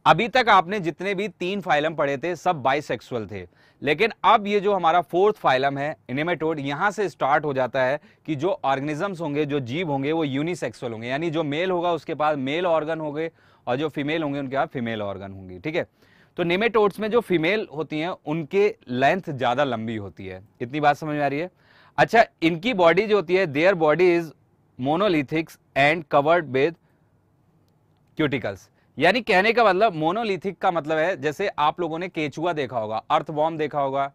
Speaker 1: अभी तक आपने जितने भी तीन फाइलम पढ़े थे सब बाइसेक्सुअल थे लेकिन अब ये जो हमारा फोर्थ फाइलम है इनेमेटोड यहाँ से स्टार्ट हो जाता है कि जो ऑर्गेनिजम्स होंगे जो जीव होंगे वो यूनिसेक्सुअल होंगे यानी जो मेल होगा उसके पास मेल ऑर्गन होंगे और जो फीमेल होंगे उनके पास फीमेल ऑर्गन होंगे ठीक है तो नेमेटोड्स में जो फीमेल होती हैं उनके लेंथ ज़्यादा लंबी होती है इतनी बात समझ में आ रही है अच्छा इनकी बॉडी जो होती है their body is monolithics and covered with cuticles यानी कहने का मतलब मोनोलिथिक का मतलब है जैसे आप लोगों ने केचुआ देखा होगा अर्थ बॉम्ब देखा होगा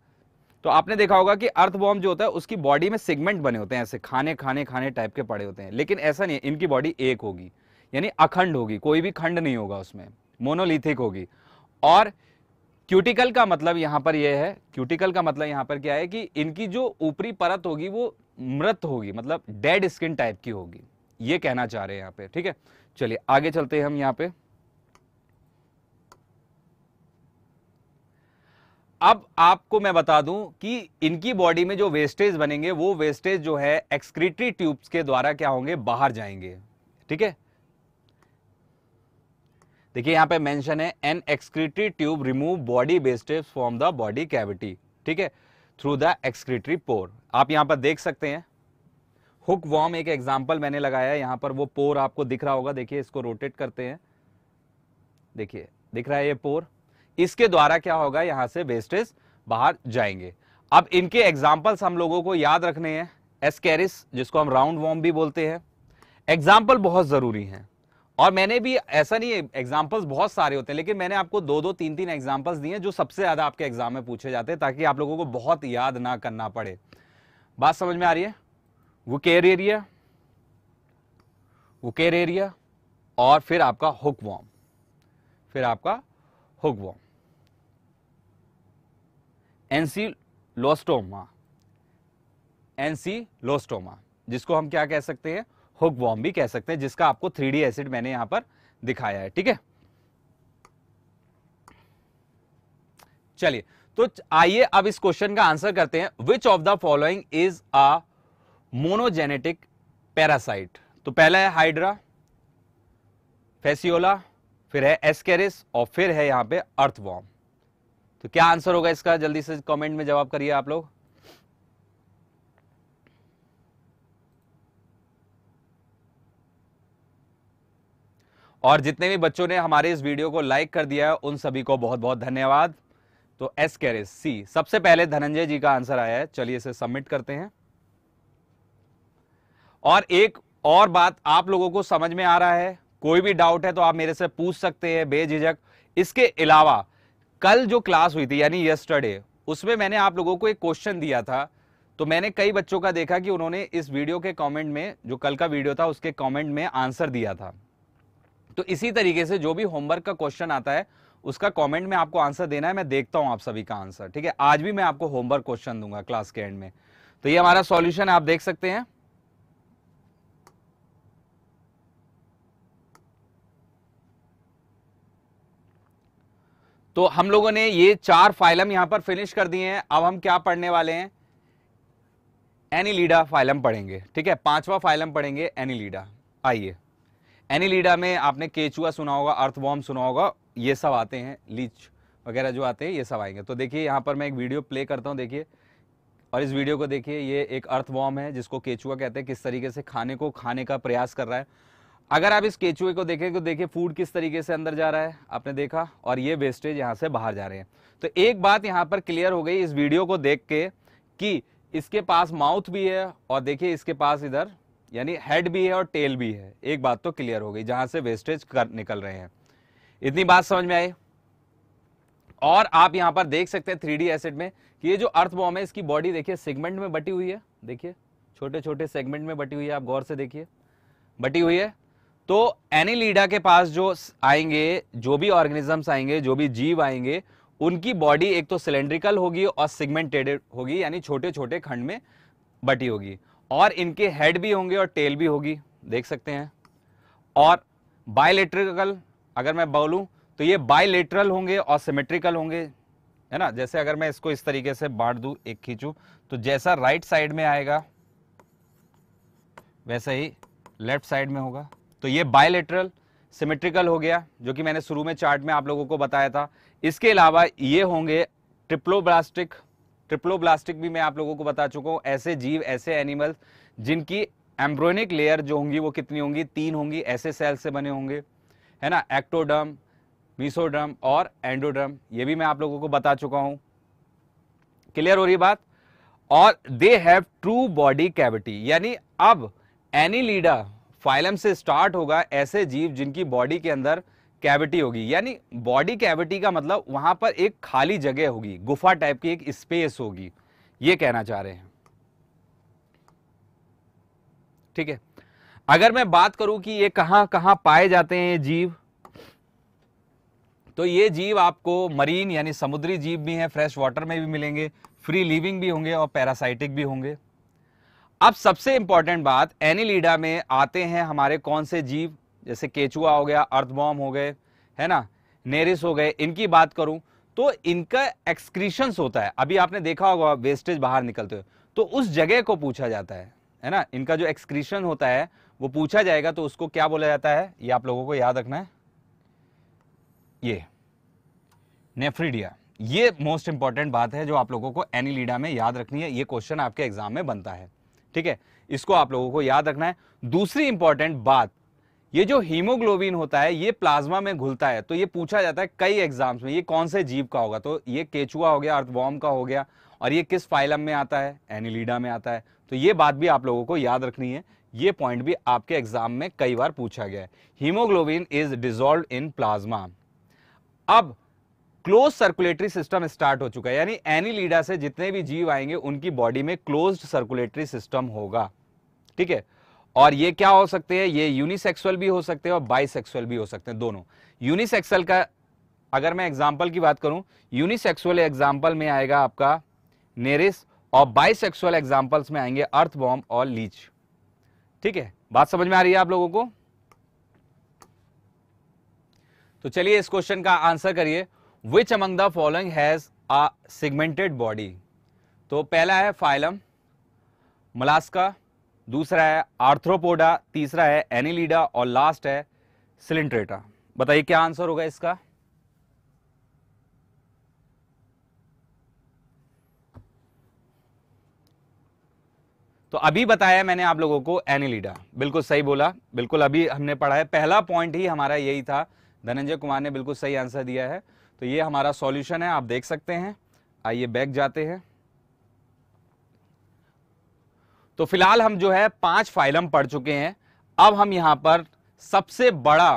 Speaker 1: तो आपने देखा होगा कि अर्थ बॉम्ब जो होता है उसकी बॉडी में सेगमेंट बने होते हैं ऐसे खाने खाने खाने टाइप के पड़े होते हैं लेकिन ऐसा नहीं है इनकी बॉडी एक होगी यानी अखंड होगी कोई भी खंड नहीं होगा उसमें मोनोलिथिक होगी और क्यूटिकल का मतलब यहां पर यह है क्यूटिकल का मतलब यहां पर क्या है कि इनकी जो ऊपरी परत होगी वो मृत होगी मतलब डेड स्किन टाइप की होगी ये कहना चाह रहे हैं यहां पे ठीक है चलिए आगे चलते हैं हम यहां पे अब आपको मैं बता दूं कि इनकी बॉडी में जो वेस्टेज बनेंगे वो वेस्टेज जो है एक्सक्रीटरी ट्यूब्स के द्वारा क्या होंगे बाहर जाएंगे ठीक है देखिए यहाँ पे मेंशन है an excretory tube remove body wastage from the body cavity ठीक है थ्रू द एक्सक्रीटरी पोर आप यहाँ पर देख सकते हैं हुक वॉर्म एक एग्जाम्पल मैंने लगाया है यहाँ पर वो पोर आपको दिख रहा होगा देखिए इसको रोटेट करते हैं देखिए दिख रहा है ये पोर इसके द्वारा क्या होगा यहाँ से वेस्टेज बाहर जाएंगे अब इनके एग्जाम्पल्स हम लोगों को याद रखने हैं एस्केरिस जिसको हम राउंड वॉर्म भी बोलते हैं एग्जाम्पल बहुत ज़रूरी हैं और मैंने भी ऐसा नहीं है एग्जाम्पल्स बहुत सारे होते हैं लेकिन मैंने आपको दो दो तीन तीन एग्जाम्पल्स दिए जो सबसे ज़्यादा आपके एग्जाम में पूछे जाते हैं ताकि आप लोगों को बहुत याद ना करना पड़े बात समझ में आ रही है वो केयर एरिया केयर एरिया और फिर आपका हुकवॉम फिर आपका worm ancylostoma ancylostoma जिसको हम क्या कह सकते हैं बॉम्ब भी कह सकते हैं जिसका आपको थ्री एसिड मैंने यहां पर दिखाया है ठीक है चलिए तो आइए अब इस क्वेश्चन का आंसर करते हैं which of the following is a monogenetic parasite तो पहला है हाइड्रा फेसियोला फिर है एस्केरिस और फिर है यहां पे अर्थवॉर्म तो क्या आंसर होगा इसका जल्दी से कमेंट में जवाब करिए आप लोग और जितने भी बच्चों ने हमारे इस वीडियो को लाइक कर दिया है उन सभी को बहुत बहुत धन्यवाद तो एस कैरे सी सबसे पहले धनंजय जी का आंसर आया है चलिए इसे सबमिट करते हैं और एक और बात आप लोगों को समझ में आ रहा है कोई भी डाउट है तो आप मेरे से पूछ सकते हैं बेझिझक इसके अलावा कल जो क्लास हुई थी यानी यस्टरडे उसमें मैंने आप लोगों को एक क्वेश्चन दिया था तो मैंने कई बच्चों का देखा कि उन्होंने इस वीडियो के कमेंट में जो कल का वीडियो था उसके कमेंट में आंसर दिया था तो इसी तरीके से जो भी होमवर्क का क्वेश्चन आता है उसका कमेंट में आपको आंसर देना है मैं देखता हूं आप सभी का आंसर ठीक है आज भी मैं आपको होमवर्क क्वेश्चन दूंगा क्लास के एंड में तो ये हमारा सॉल्यूशन आप देख सकते हैं तो हम लोगों ने ये चार फाइलम यहां पर फिनिश कर दिए हैं अब हम क्या पढ़ने वाले हैं एनीलीडा फाइलम पढ़ेंगे ठीक है पांचवा फाइलम पढ़ेंगे एनीलीडा आइए एनी लीडा में आपने केचुआ सुना होगा अर्थवॉर्म सुना होगा ये सब आते हैं लीच वगैरह जो आते हैं ये सब आएंगे तो देखिए यहाँ पर मैं एक वीडियो प्ले करता हूँ देखिए और इस वीडियो को देखिए ये एक अर्थवॉर्म है जिसको केचुआ कहते हैं किस तरीके से खाने को खाने का प्रयास कर रहा है अगर आप इस केचुए को देखें तो देखिए फूड किस तरीके से अंदर जा रहा है आपने देखा और ये वेस्टेज यहाँ से बाहर जा रहे हैं तो एक बात यहाँ पर क्लियर हो गई इस वीडियो को देख के कि इसके पास माउथ भी है और देखिए इसके पास इधर यानी हेड भी है और टेल भी है एक बात तो क्लियर हो गई जहां से वेस्टेज कर निकल रहे हैं इतनी बात समझ में आई और आप यहां पर देख सकते हैं थ्री एसेट में कि ये जो अर्थ बॉम है इसकी बॉडी देखिए सेगमेंट में बटी हुई है देखिए छोटे छोटे सेगमेंट में बटी हुई है आप गौर से देखिए बटी हुई है तो एनिलीडा के पास जो आएंगे जो भी ऑर्गेनिजम्स आएंगे जो भी जीव आएंगे उनकी बॉडी एक तो सिलेंड्रिकल होगी और सिगमेंटेड होगी यानी छोटे छोटे खंड में बटी होगी और इनके हेड भी होंगे और टेल भी होगी देख सकते हैं और बायोलेट्रिकल अगर मैं बोलूँ तो ये बायोलेट्रल होंगे और सिमेट्रिकल होंगे है ना जैसे अगर मैं इसको इस तरीके से बांट दूँ एक खींचूँ तो जैसा राइट साइड में आएगा वैसा ही लेफ्ट साइड में होगा तो ये बायोलेट्रल सिमेट्रिकल हो गया जो कि मैंने शुरू में चार्ट में आप लोगों को बताया था इसके अलावा ये होंगे ट्रिप्लोब्लास्टिक ट्रिप्लोब्लास्टिक भी मैं आप लोगों को बता चुका हूँ ऐसे जीव ऐसे एनिमल्स जिनकी एम्ब्रोनिक लेयर जो होंगी वो कितनी होंगी तीन होंगी ऐसे सेल से बने होंगे है ना एक्टोडर्म मीसोडर्म और एंडोडर्म ये भी मैं आप लोगों को बता चुका हूँ क्लियर हो रही बात और they have true body cavity यानी अब एनी लीडर फाइलम से स्टार्ट होगा ऐसे जीव जिनकी बॉडी के अंदर कैविटी होगी यानी बॉडी कैविटी का मतलब वहां पर एक खाली जगह होगी गुफा टाइप की एक स्पेस होगी ये कहना चाह रहे हैं ठीक है अगर मैं बात करूं कि ये कहां कहां पाए जाते हैं ये जीव तो ये जीव आपको मरीन यानी समुद्री जीव भी हैं फ्रेश वाटर में भी मिलेंगे फ्री लिविंग भी होंगे और पैरासाइटिक भी होंगे अब सबसे इंपॉर्टेंट बात एनिलीडा में आते हैं हमारे कौन से जीव जैसे केचुआ हो गया अर्थबॉम हो गए है ना नेरिस हो गए इनकी बात करूं तो इनका एक्सक्रीशंस होता है अभी आपने देखा होगा वेस्टेज बाहर निकलते हुए तो उस जगह को पूछा जाता है है ना इनका जो एक्सक्रीशन होता है वो पूछा जाएगा तो उसको क्या बोला जाता है ये आप लोगों को याद रखना है ये नेफ्रीडिया ये मोस्ट इंपॉर्टेंट बात है जो आप लोगों को एनीलीडा में याद रखनी है ये क्वेश्चन आपके एग्जाम में बनता है ठीक है इसको आप लोगों को याद रखना है दूसरी इंपॉर्टेंट बात ये जो हीमोग्लोबिन होता है ये प्लाज्मा में घुलता है तो ये पूछा जाता है कई एग्जाम्स में ये कौन से जीव का होगा तो ये केचुआ हो गया अर्थवॉर्म का हो गया और ये किस फाइलम में आता है एनिलीडा में आता है तो ये बात भी आप लोगों को याद रखनी है ये पॉइंट भी आपके एग्जाम में कई बार पूछा गया है haemoglobin is dissolve in plasma अब क्लोज सर्कुलेटरी सिस्टम स्टार्ट हो चुका है यानी एनिलीडा से जितने भी जीव आएंगे उनकी बॉडी में क्लोज सर्कुलेटरी सिस्टम होगा ठीक है और ये क्या हो सकते हैं ये यूनिसेक्सुअल भी हो सकते हैं और बाइसेक्सुअल भी हो सकते हैं दोनों यूनिसेक्सुअल का अगर मैं एग्जाम्पल की बात करूं यूनिसेक्सुअल एग्जाम्पल में आएगा आपका नेरिस और बाइसेक्सुअल एग्जाम्पल्स में आएंगे अर्थ बॉम्ब और लीच ठीक है बात समझ में आ रही है आप लोगों को तो चलिए इस क्वेश्चन का आंसर करिए which among the following has a segmented body तो पहला है फाइलम मलास्का दूसरा है आर्थ्रोपोडा तीसरा है एनिलीडा और लास्ट है सिलिंट्रेटा बताइए क्या आंसर होगा इसका तो अभी बताया मैंने आप लोगों को एनिलीडा बिल्कुल सही बोला बिल्कुल अभी हमने पढ़ा है पहला पॉइंट ही हमारा यही था धनंजय कुमार ने बिल्कुल सही आंसर दिया है तो ये हमारा सॉल्यूशन है आप देख सकते हैं आइए बैक जाते हैं तो फिलहाल हम जो है पांच फाइलम पढ़ चुके हैं अब हम यहां पर सबसे बड़ा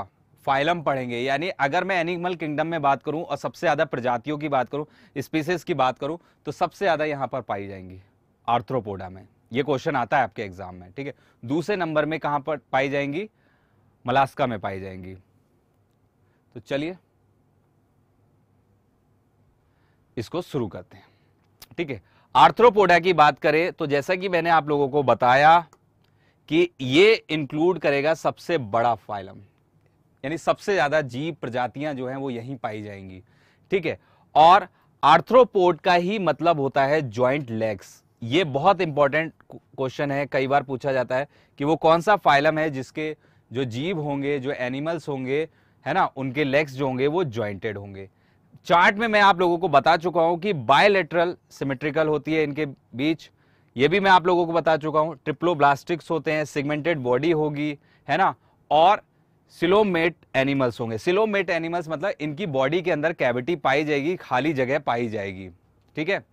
Speaker 1: फाइलम पढ़ेंगे यानी अगर मैं एनिमल किंगडम में बात करूं और सबसे ज़्यादा प्रजातियों की बात करूं स्पीसीज की बात करूं तो सबसे ज़्यादा यहां पर पाई जाएंगी आर्थ्रोपोडा में ये क्वेश्चन आता है आपके एग्जाम में ठीक है दूसरे नंबर में कहां पर पाई जाएंगी मलास्का में पाई जाएंगी तो चलिए इसको शुरू करते हैं ठीक है आर्थ्रोपोडा की बात करें तो जैसा कि मैंने आप लोगों को बताया कि ये इंक्लूड करेगा सबसे बड़ा फाइलम यानी सबसे ज़्यादा जीव प्रजातियां जो हैं वो यहीं पाई जाएंगी ठीक है और आर्थ्रोपोड का ही मतलब होता है ज्वाइंट लेग्स ये बहुत इंपॉर्टेंट क्वेश्चन है कई बार पूछा जाता है कि वो कौन सा फाइलम है जिसके जो जीव होंगे जो एनिमल्स होंगे है ना उनके लेग्स जो होंगे वो ज्वाइंटेड होंगे चार्ट में मैं आप लोगों को बता चुका हूं कि बायोलेटरल सिमेट्रिकल होती है इनके बीच ये भी मैं आप लोगों को बता चुका हूं ट्रिप्लो ब्लास्टिक्स होते हैं सिगमेंटेड बॉडी होगी है ना और सिलोमेट एनिमल्स होंगे सिलोमेट एनिमल्स मतलब इनकी बॉडी के अंदर कैविटी पाई जाएगी खाली जगह पाई जाएगी ठीक है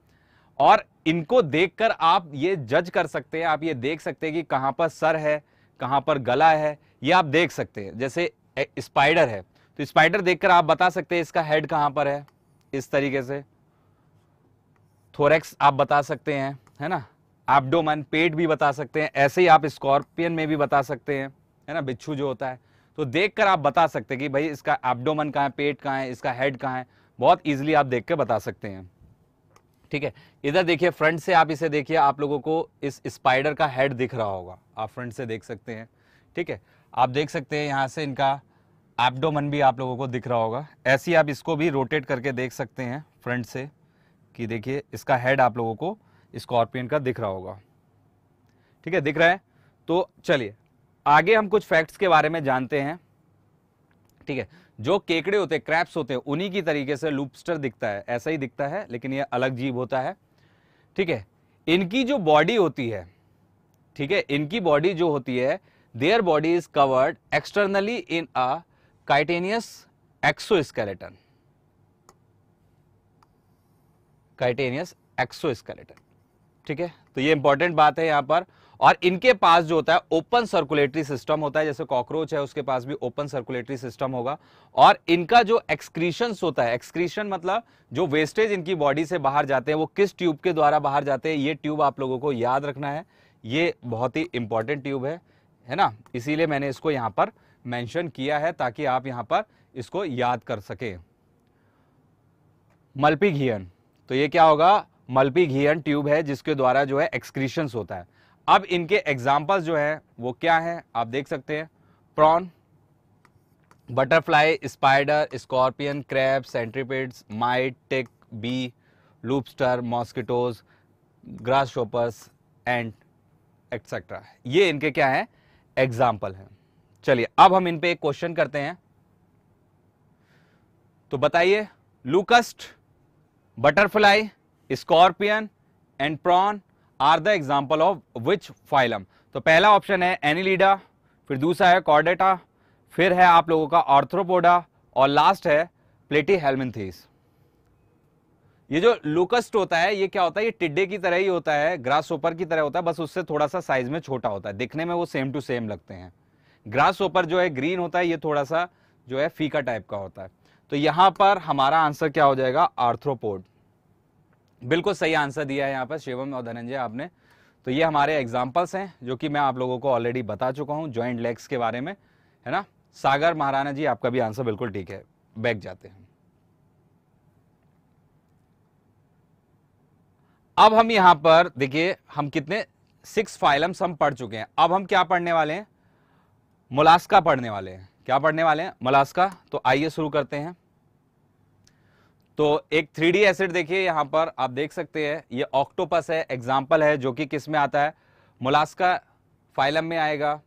Speaker 1: और इनको देखकर आप ये जज कर सकते हैं आप ये देख सकते हैं कि कहाँ पर सर है कहाँ पर गला है ये आप देख सकते हैं जैसे स्पाइडर है तो स्पाइडर देखकर आप बता सकते हैं इसका हेड कहाँ पर है इस तरीके से थोरेक्स आप बता सकते हैं है ना एब्डोमन पेट भी बता सकते हैं ऐसे ही आप स्कॉर्पियन में भी बता सकते हैं है ना बिच्छू जो होता है तो देखकर आप बता सकते हैं कि भाई इसका एब्डोमन कहाँ है पेट कहाँ है इसका हेड कहाँ है बहुत ईजिली आप देख कर बता सकते हैं ठीक है इधर देखिए फ्रंट से आप इसे देखिए आप लोगों को इस स्पाइडर का हेड दिख रहा होगा आप फ्रंट से देख सकते हैं ठीक है आप देख सकते हैं यहाँ से इनका एबडोमन भी आप लोगों को दिख रहा होगा ऐसी आप इसको भी रोटेट करके देख सकते हैं फ्रंट से कि देखिए इसका हेड आप लोगों को स्कॉर्पियन का दिख रहा होगा ठीक है दिख रहा है तो चलिए आगे हम कुछ फैक्ट्स के बारे में जानते हैं ठीक है जो केकड़े होते हैं क्रैप्स होते हैं उन्हीं की तरीके से लूपस्टर दिखता है ऐसा ही दिखता है लेकिन ये अलग जीव होता है ठीक है इनकी जो बॉडी होती है ठीक है इनकी बॉडी जो होती है their body is covered externally in a chitinous exoskeleton chitinous exoskeleton ठीक है तो ये इंपॉर्टेंट बात है यहां पर और इनके पास जो होता है ओपन सर्कुलेटरी सिस्टम होता है जैसे कॉकरोच है उसके पास भी ओपन सर्कुलेटरी सिस्टम होगा और इनका जो एक्सक्रीशन होता है एक्सक्रीशन मतलब जो वेस्टेज इनकी बॉडी से बाहर जाते हैं वो किस ट्यूब के द्वारा बाहर जाते हैं ये ट्यूब आप लोगों को याद रखना है ये बहुत ही इंपॉर्टेंट ट्यूब है है ना इसीलिए मैंने इसको यहां पर मेंशन किया है ताकि आप यहां पर इसको याद कर सके मल्पी घियन तो ये क्या होगा मल्पी घियन ट्यूब है जिसके द्वारा जो है एक्सक्रीशंस होता है अब इनके एग्जाम्पल जो है वो क्या है आप देख सकते हैं prawn butterfly spider scorpion crab centipedes mite tick bee lobster mosquitoes grasshoppers and etcetera ये इनके क्या है एग्जाम्पल हैं चलिए अब हम इन पे एक क्वेश्चन करते हैं तो बताइए locust butterfly scorpion and prawn are the example of which phylum तो पहला ऑप्शन है एनिलीडा फिर दूसरा है कॉर्डेटा फिर है आप लोगों का ऑर्थ्रोपोडा और लास्ट है प्लेटी हेलमिनथीस ये जो लूकस्ट होता है ये क्या होता है ये टिड्डे की तरह ही होता है ग्रास ओपर की तरह होता है बस उससे थोड़ा सा साइज में छोटा होता है दिखने में वो सेम टू सेम लगते हैं ग्रास ओपर जो है ग्रीन होता है ये थोड़ा सा जो है फीका टाइप का होता है तो यहां पर हमारा आंसर क्या हो जाएगा आर्थ्रोपोड बिल्कुल सही आंसर दिया है यहाँ पर शिवम और धनंजय आपने तो ये हमारे एग्जाम्पल्स हैं जो कि मैं आप लोगों को ऑलरेडी बता चुका हूँ ज्वाइंट लेग्स के बारे में है ना सागर महाराणा जी आपका भी आंसर बिल्कुल ठीक है बैक जाते हैं अब हम यहां पर देखिए हम कितने सिक्स फाइलम्स हम पढ़ चुके हैं अब हम क्या पढ़ने वाले हैं मोलास्का पढ़ने वाले हैं क्या पढ़ने वाले हैं मोलास्का तो आइए शुरू करते हैं तो एक थ्री डी एसिड देखिए यहां पर आप देख सकते हैं ये ऑक्टोपस है एग्जाम्पल है जो कि किस में आता है मोलास्का फाइलम में आएगा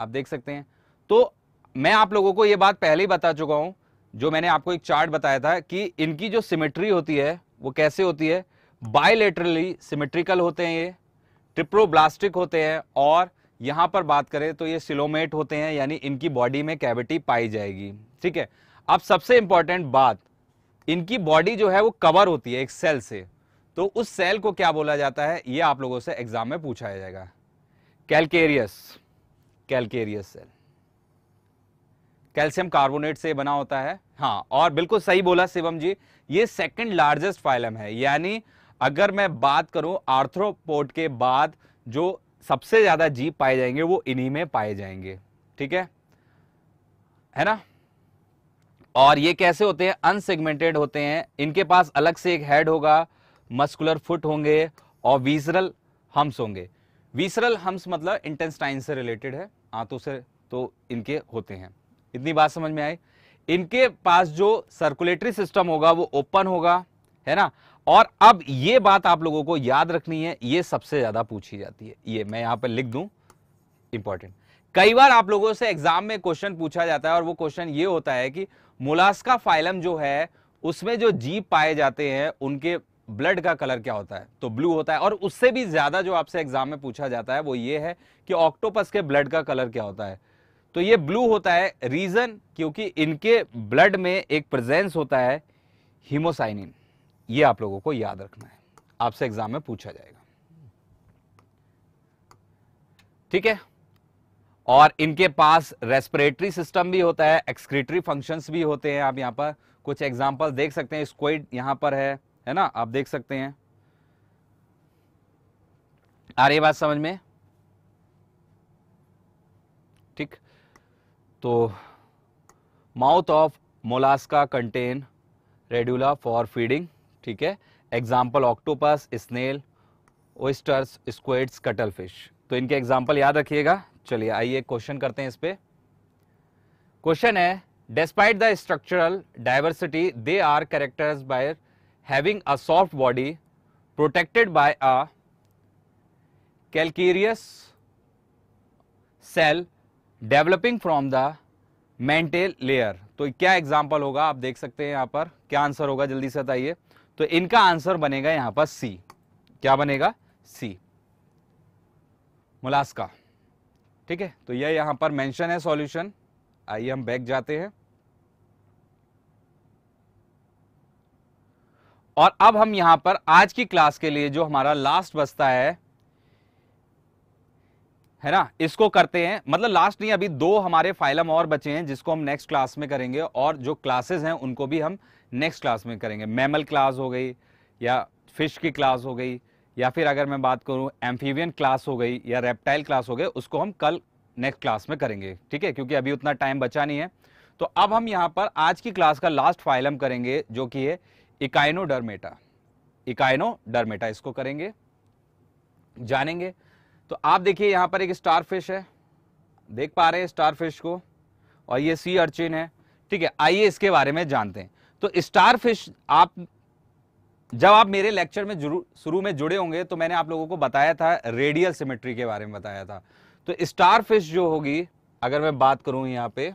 Speaker 1: आप देख सकते हैं तो मैं आप लोगों को ये बात पहले ही बता चुका हूं जो मैंने आपको एक चार्ट बताया था कि इनकी जो सिमेट्री होती है वो कैसे होती है बायोलेटरली सिमेट्रिकल होते हैं ये ट्रिप्रोब्लास्टिक होते हैं और यहाँ पर बात करें तो ये सिलोमेट होते हैं यानी इनकी बॉडी में कैविटी पाई जाएगी ठीक है अब सबसे इंपॉर्टेंट बात इनकी बॉडी जो है वो कवर होती है एक सेल से तो उस सेल को क्या बोला जाता है ये आप लोगों से एग्जाम में पूछा जाएगा calcareous calcareous shell calcium carbonate से बना होता है हाँ और बिल्कुल सही बोला शिवम जी ये सेकंड लार्जेस्ट फाइलम है यानी अगर मैं बात करूं आर्थ्रोपोर्ट के बाद जो सबसे ज़्यादा जीव पाए जाएंगे वो इन्हीं में पाए जाएंगे ठीक है है ना और ये कैसे होते हैं अनसेगमेंटेड होते हैं इनके पास अलग से एक हेड होगा मस्कुलर फुट होंगे और विजरल हम्स होंगे विसरल हम्स मतलब इंटेस्टाइन से रिलेटेड है आंतों से तो इनके होते हैं इतनी बात समझ में आई इनके पास जो सर्कुलेटरी सिस्टम होगा वो ओपन होगा है ना और अब ये बात आप लोगों को याद रखनी है ये सबसे ज्यादा पूछी जाती है ये मैं यहां पर लिख दू इंपॉर्टेंट कई बार आप लोगों से एग्जाम में क्वेश्चन पूछा जाता है और वो क्वेश्चन ये होता है कि मुलास्का फाइलम जो है उसमें जो जीप पाए जाते हैं उनके ब्लड का कलर क्या होता है तो ब्लू होता है और उससे भी ज्यादा जो आपसे एग्जाम में पूछा जाता है वो ये है कि ऑक्टोपस के ब्लड का कलर क्या होता है तो ये ब्लू होता है रीजन क्योंकि इनके ब्लड में एक प्रेजेंस होता है हीमोसाइनिन ये आप लोगों को याद रखना है आपसे एग्जाम में पूछा जाएगा ठीक है और इनके पास रेस्पिरेटरी सिस्टम भी होता है एक्सक्रीटरी फंक्शंस भी होते हैं आप यहां पर कुछ एग्जाम्पल देख सकते हैं स्क्वाइड यहां पर है है ना आप देख सकते हैं आ रही बात समझ में ठीक तो mouth of mollusca contain radula for feeding ठीक है example octopus snail oysters squids cuttlefish तो इनके एग्जाम्पल याद रखिएगा चलिए आइए क्वेश्चन करते हैं इस पर क्वेश्चन है despite the structural diversity they are characters by having a soft body protected by a calcareous shell developing from the mantle layer तो क्या एग्जाम्पल होगा आप देख सकते हैं यहां पर क्या आंसर होगा जल्दी से बताइए तो इनका आंसर बनेगा यहां पर सी क्या बनेगा सी मुलास्का ठीक है तो यह यहां पर मेंशन है सॉल्यूशन आइए हम बैक जाते हैं और अब हम यहां पर आज की क्लास के लिए जो हमारा लास्ट बचता है है ना इसको करते हैं मतलब लास्ट नहीं अभी दो हमारे फाइलम और बचे हैं जिसको हम नेक्स्ट क्लास में करेंगे और जो क्लासेस हैं उनको भी हम नेक्स्ट क्लास में करेंगे मैमल क्लास हो गई या फिश की क्लास हो गई या फिर अगर मैं बात करूं एम्फीवियन क्लास हो गई या रेप्टाइल क्लास हो गई उसको हम कल नेक्स्ट क्लास में करेंगे ठीक है क्योंकि अभी उतना टाइम बचा नहीं है तो अब हम यहाँ पर आज की क्लास का लास्ट फाइलम करेंगे जो कि है इकाइनो डरमेटा इसको करेंगे जानेंगे तो आप देखिए यहाँ पर एक स्टार फिश है देख पा रहे हैं स्टार फिश को और ये सी अर्चिन है ठीक है आइए इसके बारे में जानते हैं तो स्टार फिश आप जब आप मेरे लेक्चर में शुरू में जुड़े होंगे तो मैंने आप लोगों को बताया था रेडियल सिमेट्री के बारे में बताया था तो स्टार फिश जो होगी अगर मैं बात करूं यहां पे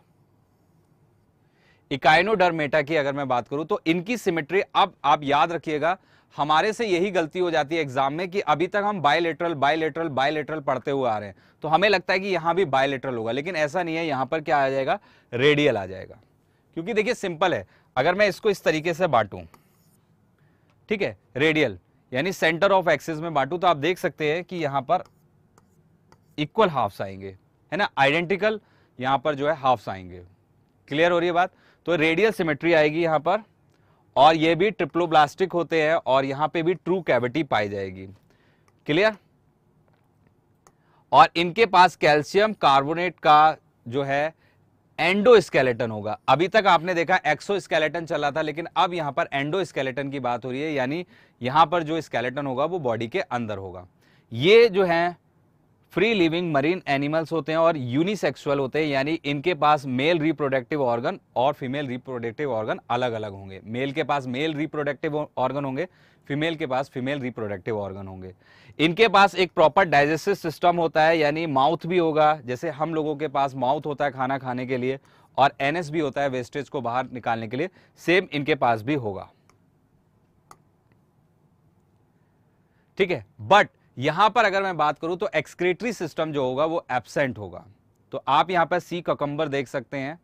Speaker 1: इकाइनोडर्मेटा की अगर मैं बात करूं तो इनकी सिमेट्री अब आप, आप याद रखिएगा हमारे से यही गलती हो जाती है एग्जाम में कि अभी तक हम बायोलेटरल बायोलेटरल बायोलेटरल पढ़ते हुए आ रहे हैं तो हमें लगता है कि यहां भी बायोलेटरल होगा लेकिन ऐसा नहीं है यहां पर क्या आ जाएगा रेडियल आ जाएगा क्योंकि देखिए सिंपल है अगर मैं इसको इस तरीके से बांटू ठीक है रेडियल यानी सेंटर ऑफ एक्सिस में बांटू तो आप देख सकते हैं कि यहां पर इक्वल हाफ्स आएंगे है ना आइडेंटिकल यहां पर जो है हाफ्स आएंगे क्लियर हो रही है बात तो रेडियल सिमेट्री आएगी यहां पर और ये भी ट्रिप्लोब्लास्टिक होते हैं और यहां पे भी ट्रू कैविटी पाई जाएगी क्लियर और इनके पास कैल्शियम कार्बोनेट का जो है एंडो स्केलेटन होगा अभी तक आपने देखा एक्सो स्केलेटन रहा था लेकिन अब यहां पर एंडो स्केलेटन की बात हो रही है यानी यहां पर जो स्केलेटन होगा वो बॉडी के अंदर होगा ये जो है फ्री लिविंग मरीन एनिमल्स होते हैं और यूनिसेक्सुअल होते हैं यानी इनके पास मेल रिप्रोडक्टिव ऑर्गन और फीमेल रिप्रोडक्टिव ऑर्गन अलग अलग होंगे मेल के पास मेल रिप्रोडक्टिव ऑर्गन होंगे फीमेल के पास फीमेल रिप्रोडक्टिव ऑर्गन होंगे इनके पास एक प्रॉपर डाइजेस्टिव सिस्टम होता है यानी माउथ भी होगा जैसे हम लोगों के पास माउथ होता है खाना खाने के लिए और एन भी होता है वेस्टेज को बाहर निकालने के लिए सेम इनके पास भी होगा ठीक है बट यहां पर अगर मैं बात करूं तो एक्सक्रेटरी सिस्टम जो होगा वो एबसेंट होगा तो आप यहां पर सी ककम्बर देख सकते हैं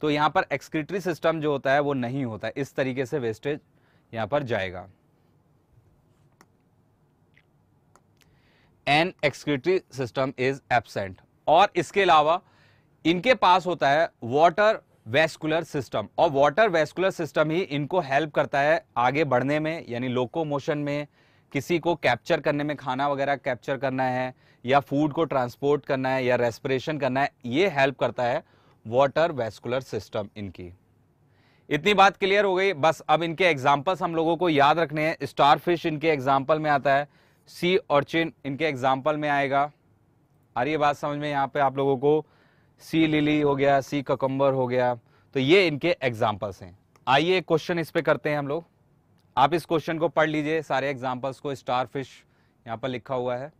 Speaker 1: तो यहां पर एक्सक्रेटरी सिस्टम जो होता है वो नहीं होता है इस तरीके से वेस्टेज यहां पर जाएगा an excretory system is absent और इसके अलावा इनके पास होता है वॉटर वेस्कुलर सिस्टम और वॉटर वेस्कुलर सिस्टम ही इनको हेल्प करता है आगे बढ़ने में यानी लोको मोशन में किसी को कैप्चर करने में खाना वगैरह कैप्चर करना है या फूड को ट्रांसपोर्ट करना है या रेस्पिरेशन करना है ये हेल्प करता है वाटर वेस्कुलर सिस्टम इनकी इतनी बात क्लियर हो गई बस अब इनके एग्जाम्पल्स हम लोगों को याद रखने हैं स्टार फिश इनके एग्जाम्पल में आता है सी ऑर्चिन इनके एग्जाम्पल में आएगा आ रही बात समझ में यहाँ पे आप लोगों को सी लिली हो गया सी ककम्बर हो गया तो ये इनके एग्जाम्पल्स हैं आइए क्वेश्चन इस पर करते हैं हम लोग आप इस क्वेश्चन को पढ़ लीजिए सारे एग्जाम्पल्स को स्टार फिश यहां पर लिखा हुआ है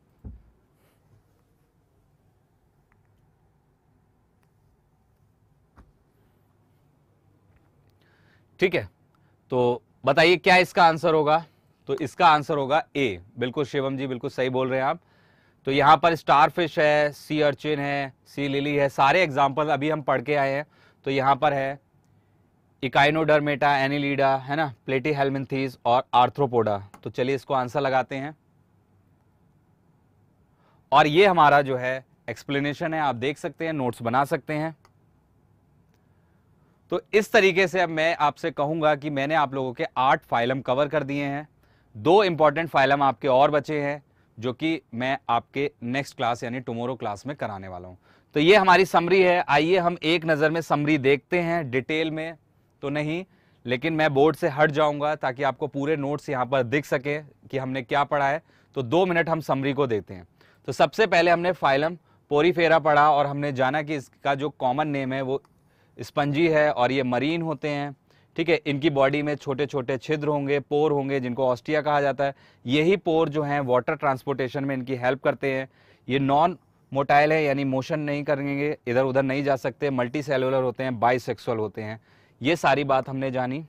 Speaker 1: ठीक है तो बताइए क्या इसका आंसर होगा तो इसका आंसर होगा ए बिल्कुल शिवम जी बिल्कुल सही बोल रहे हैं आप तो यहां पर स्टार फिश है सी अर्चिन है सी लिली है सारे एग्जाम्पल अभी हम पढ़ के आए हैं तो यहां पर है इकाइनोडर्मेटा एनिलीडा है ना प्लेटी हेलमिनथीज और आर्थ्रोपोडा तो चलिए इसको आंसर लगाते हैं और ये हमारा जो है एक्सप्लेनेशन है आप देख सकते हैं नोट्स बना सकते हैं तो इस तरीके से अब मैं आपसे कहूंगा कि मैंने आप लोगों के आठ फाइलम कवर कर दिए हैं दो इंपॉर्टेंट फाइलम आपके और बचे हैं जो कि मैं आपके नेक्स्ट क्लास यानी टुमोरो क्लास में कराने वाला हूं तो ये हमारी समरी है आइए हम एक नज़र में समरी देखते हैं डिटेल में तो नहीं लेकिन मैं बोर्ड से हट जाऊंगा ताकि आपको पूरे नोट्स यहाँ पर दिख सके कि हमने क्या पढ़ा है तो दो मिनट हम समरी को देते हैं तो सबसे पहले हमने फाइलम पोरीफेरा पढ़ा और हमने जाना कि इसका जो कॉमन नेम है वो स्पंजी है और ये मरीन होते हैं ठीक है इनकी बॉडी में छोटे छोटे छिद्र होंगे पोर होंगे जिनको ऑस्टिया कहा जाता है यही पोर जो हैं वाटर ट्रांसपोर्टेशन में इनकी हेल्प करते हैं ये नॉन मोटाइल है यानी मोशन नहीं करेंगे इधर उधर नहीं जा सकते मल्टी सेलुलर होते हैं बाइसेक्सुअल होते हैं ये सारी बात हमने जानी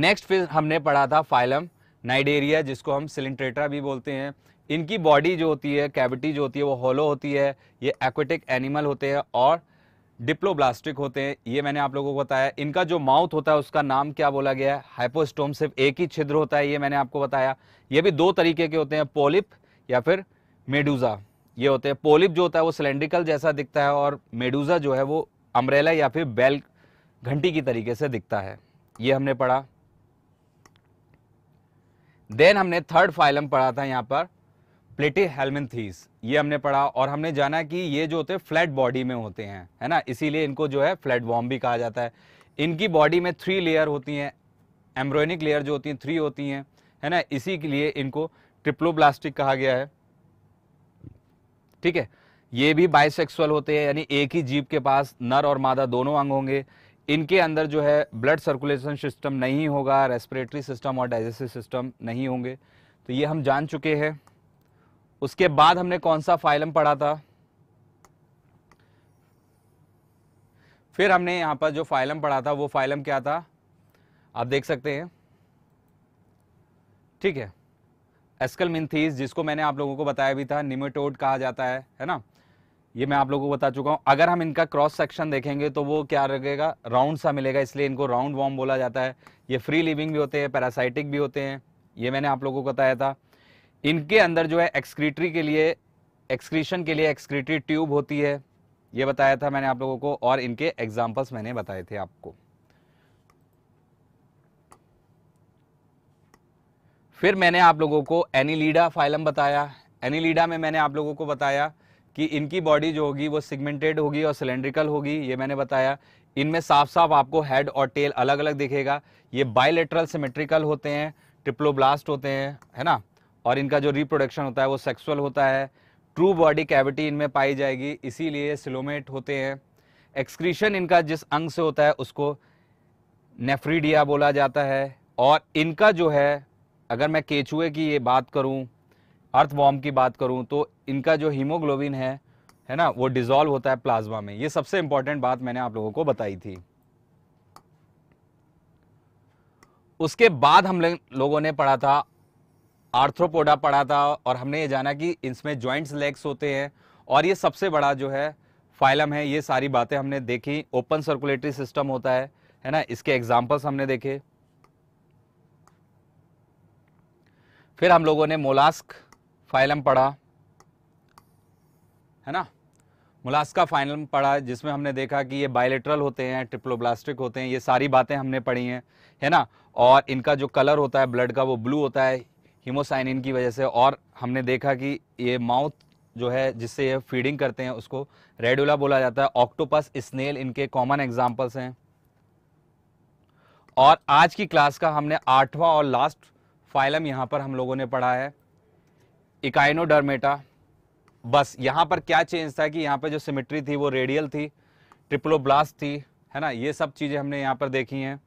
Speaker 1: नेक्स्ट फिर हमने पढ़ा था फाइलम नाइडेरिया जिसको हम सिलिंट्रेटरा भी बोलते हैं इनकी बॉडी जो होती है कैविटी जो होती है वो होलो होती है ये एक्वेटिक एनिमल होते हैं और डिप्लोब्लास्टिक होते हैं ये मैंने आप लोगों को बताया इनका जो माउथ होता है उसका नाम क्या बोला गया है हाइपोस्टोम सिर्फ एक ही छिद्र होता है ये मैंने आपको बताया ये भी दो तरीके के होते हैं पोलिप या फिर मेडूजा ये होते हैं पोलिप जो होता है वो सिलेंड्रिकल जैसा दिखता है और मेडूजा जो है वो अम्ब्रेला या फिर बेल घंटी की तरीके से दिखता है ये हमने पढ़ा देन हमने थर्ड फाइलम पढ़ा था यहाँ पर प्लेटी हेलमिनथीस ये हमने पढ़ा और हमने जाना कि ये जो होते हैं फ्लैट बॉडी में होते हैं है ना इसीलिए इनको जो है फ्लैट वॉम भी कहा जाता है इनकी बॉडी में थ्री लेयर होती हैं एम्ब्रोनिक लेयर जो होती हैं थ्री होती हैं है ना इसी के लिए इनको ट्रिप्लोब्लास्टिक कहा गया है ठीक है ये भी बाइसेक्सुअल होते हैं यानी एक ही जीव के पास नर और मादा दोनों अंग होंगे इनके अंदर जो है ब्लड सर्कुलेशन सिस्टम नहीं होगा रेस्पिरेटरी सिस्टम और डाइजेस्टिव सिस्टम नहीं होंगे तो ये हम जान चुके हैं उसके बाद हमने कौन सा फाइलम पढ़ा था फिर हमने यहां पर जो फाइलम पढ़ा था वो फाइलम क्या था आप देख सकते हैं ठीक है एस्कल मिनथीस जिसको मैंने आप लोगों को बताया भी था निमेटोड कहा जाता है है ना ये मैं आप लोगों को बता चुका हूँ अगर हम इनका क्रॉस सेक्शन देखेंगे तो वो क्या लगेगा राउंड सा मिलेगा इसलिए इनको राउंड वॉर्म बोला जाता है ये फ्री लिविंग भी होते हैं पैरासाइटिक भी होते हैं ये मैंने आप लोगों को बताया था इनके अंदर जो है एक्सक्रीटरी के लिए एक्सक्रीशन के लिए एक्सक्रीटरी ट्यूब होती है ये बताया था मैंने आप लोगों को और इनके एग्जाम्पल्स मैंने बताए थे आपको फिर मैंने आप लोगों को एनीलीडा फाइलम बताया एनीलीडा में मैंने आप लोगों को बताया कि इनकी बॉडी जो होगी वो सिगमेंटेड होगी और सिलेंड्रिकल होगी ये मैंने बताया इनमें साफ साफ आपको हेड और टेल अलग अलग दिखेगा ये बायोलेटरल सिमेट्रिकल होते हैं ट्रिप्लोब्लास्ट होते हैं है ना और इनका जो रिप्रोडक्शन होता है वो सेक्सुअल होता है ट्रू बॉडी कैविटी इनमें पाई जाएगी इसीलिए सिलोमेट होते हैं एक्सक्रीशन इनका जिस अंग से होता है उसको नेफ्रीडिया बोला जाता है और इनका जो है अगर मैं केचुए की ये बात करूँ अर्थ वॉम की बात करूँ तो इनका जो हीमोग्लोबिन है है ना वो डिज़ोल्व होता है प्लाज्मा में ये सबसे इंपॉर्टेंट बात मैंने आप लोगों को बताई थी उसके बाद हम लोगों ने पढ़ा था आर्थ्रोपोडा पढ़ा था और हमने ये जाना कि इसमें ज्वाइंट्स लेग्स होते हैं और ये सबसे बड़ा जो है फाइलम है ये सारी बातें हमने देखी ओपन सर्कुलेटरी सिस्टम होता है है ना इसके एग्जाम्पल्स हमने देखे फिर हम लोगों ने मोलास्क फाइलम पढ़ा है ना मोलास्का फाइलम पढ़ा जिसमें हमने देखा कि ये बायोलेट्रल होते हैं ट्रिप्लोब्लास्टिक होते हैं ये सारी बातें हमने पढ़ी हैं है ना और इनका जो कलर होता है ब्लड का वो ब्लू होता है हीमोसाइनिन की वजह से और हमने देखा कि ये माउथ जो है जिससे ये फीडिंग करते हैं उसको रेडुला बोला जाता है ऑक्टोपस स्नेल इनके कॉमन एग्जाम्पल्स हैं और आज की क्लास का हमने आठवां और लास्ट फाइलम यहां पर हम लोगों ने पढ़ा है इकाइनोडर्मेटा बस यहां पर क्या चेंज था कि यहां पर जो सिमेट्री थी वो रेडियल थी ट्रिप्लोब्लास्ट थी है ना ये सब चीज़ें हमने यहां पर देखी हैं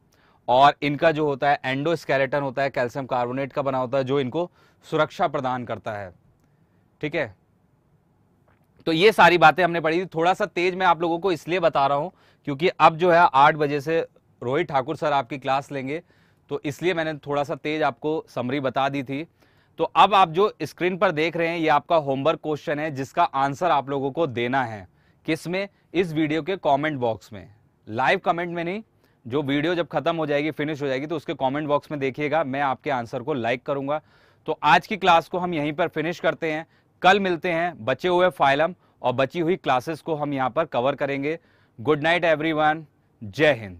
Speaker 1: और इनका जो होता है एंडोस्केलेटन होता है कैल्शियम कार्बोनेट का बना होता है जो इनको सुरक्षा प्रदान करता है ठीक है तो ये सारी बातें हमने पढ़ी थी थोड़ा सा तेज मैं आप लोगों को इसलिए बता रहा हूं क्योंकि अब जो है आठ बजे से रोहित ठाकुर सर आपकी क्लास लेंगे तो इसलिए मैंने थोड़ा सा तेज आपको समरी बता दी थी तो अब आप जो स्क्रीन पर देख रहे हैं ये आपका होमवर्क क्वेश्चन है जिसका आंसर आप लोगों को देना है किस में इस वीडियो के कमेंट बॉक्स में लाइव कमेंट में नहीं जो वीडियो जब खत्म हो जाएगी फिनिश हो जाएगी तो उसके कमेंट बॉक्स में देखिएगा मैं आपके आंसर को लाइक करूंगा तो आज की क्लास को हम यहीं पर फिनिश करते हैं कल मिलते हैं बचे हुए फाइलम और बची हुई क्लासेस को हम यहाँ पर कवर करेंगे गुड नाइट एवरी जय हिंद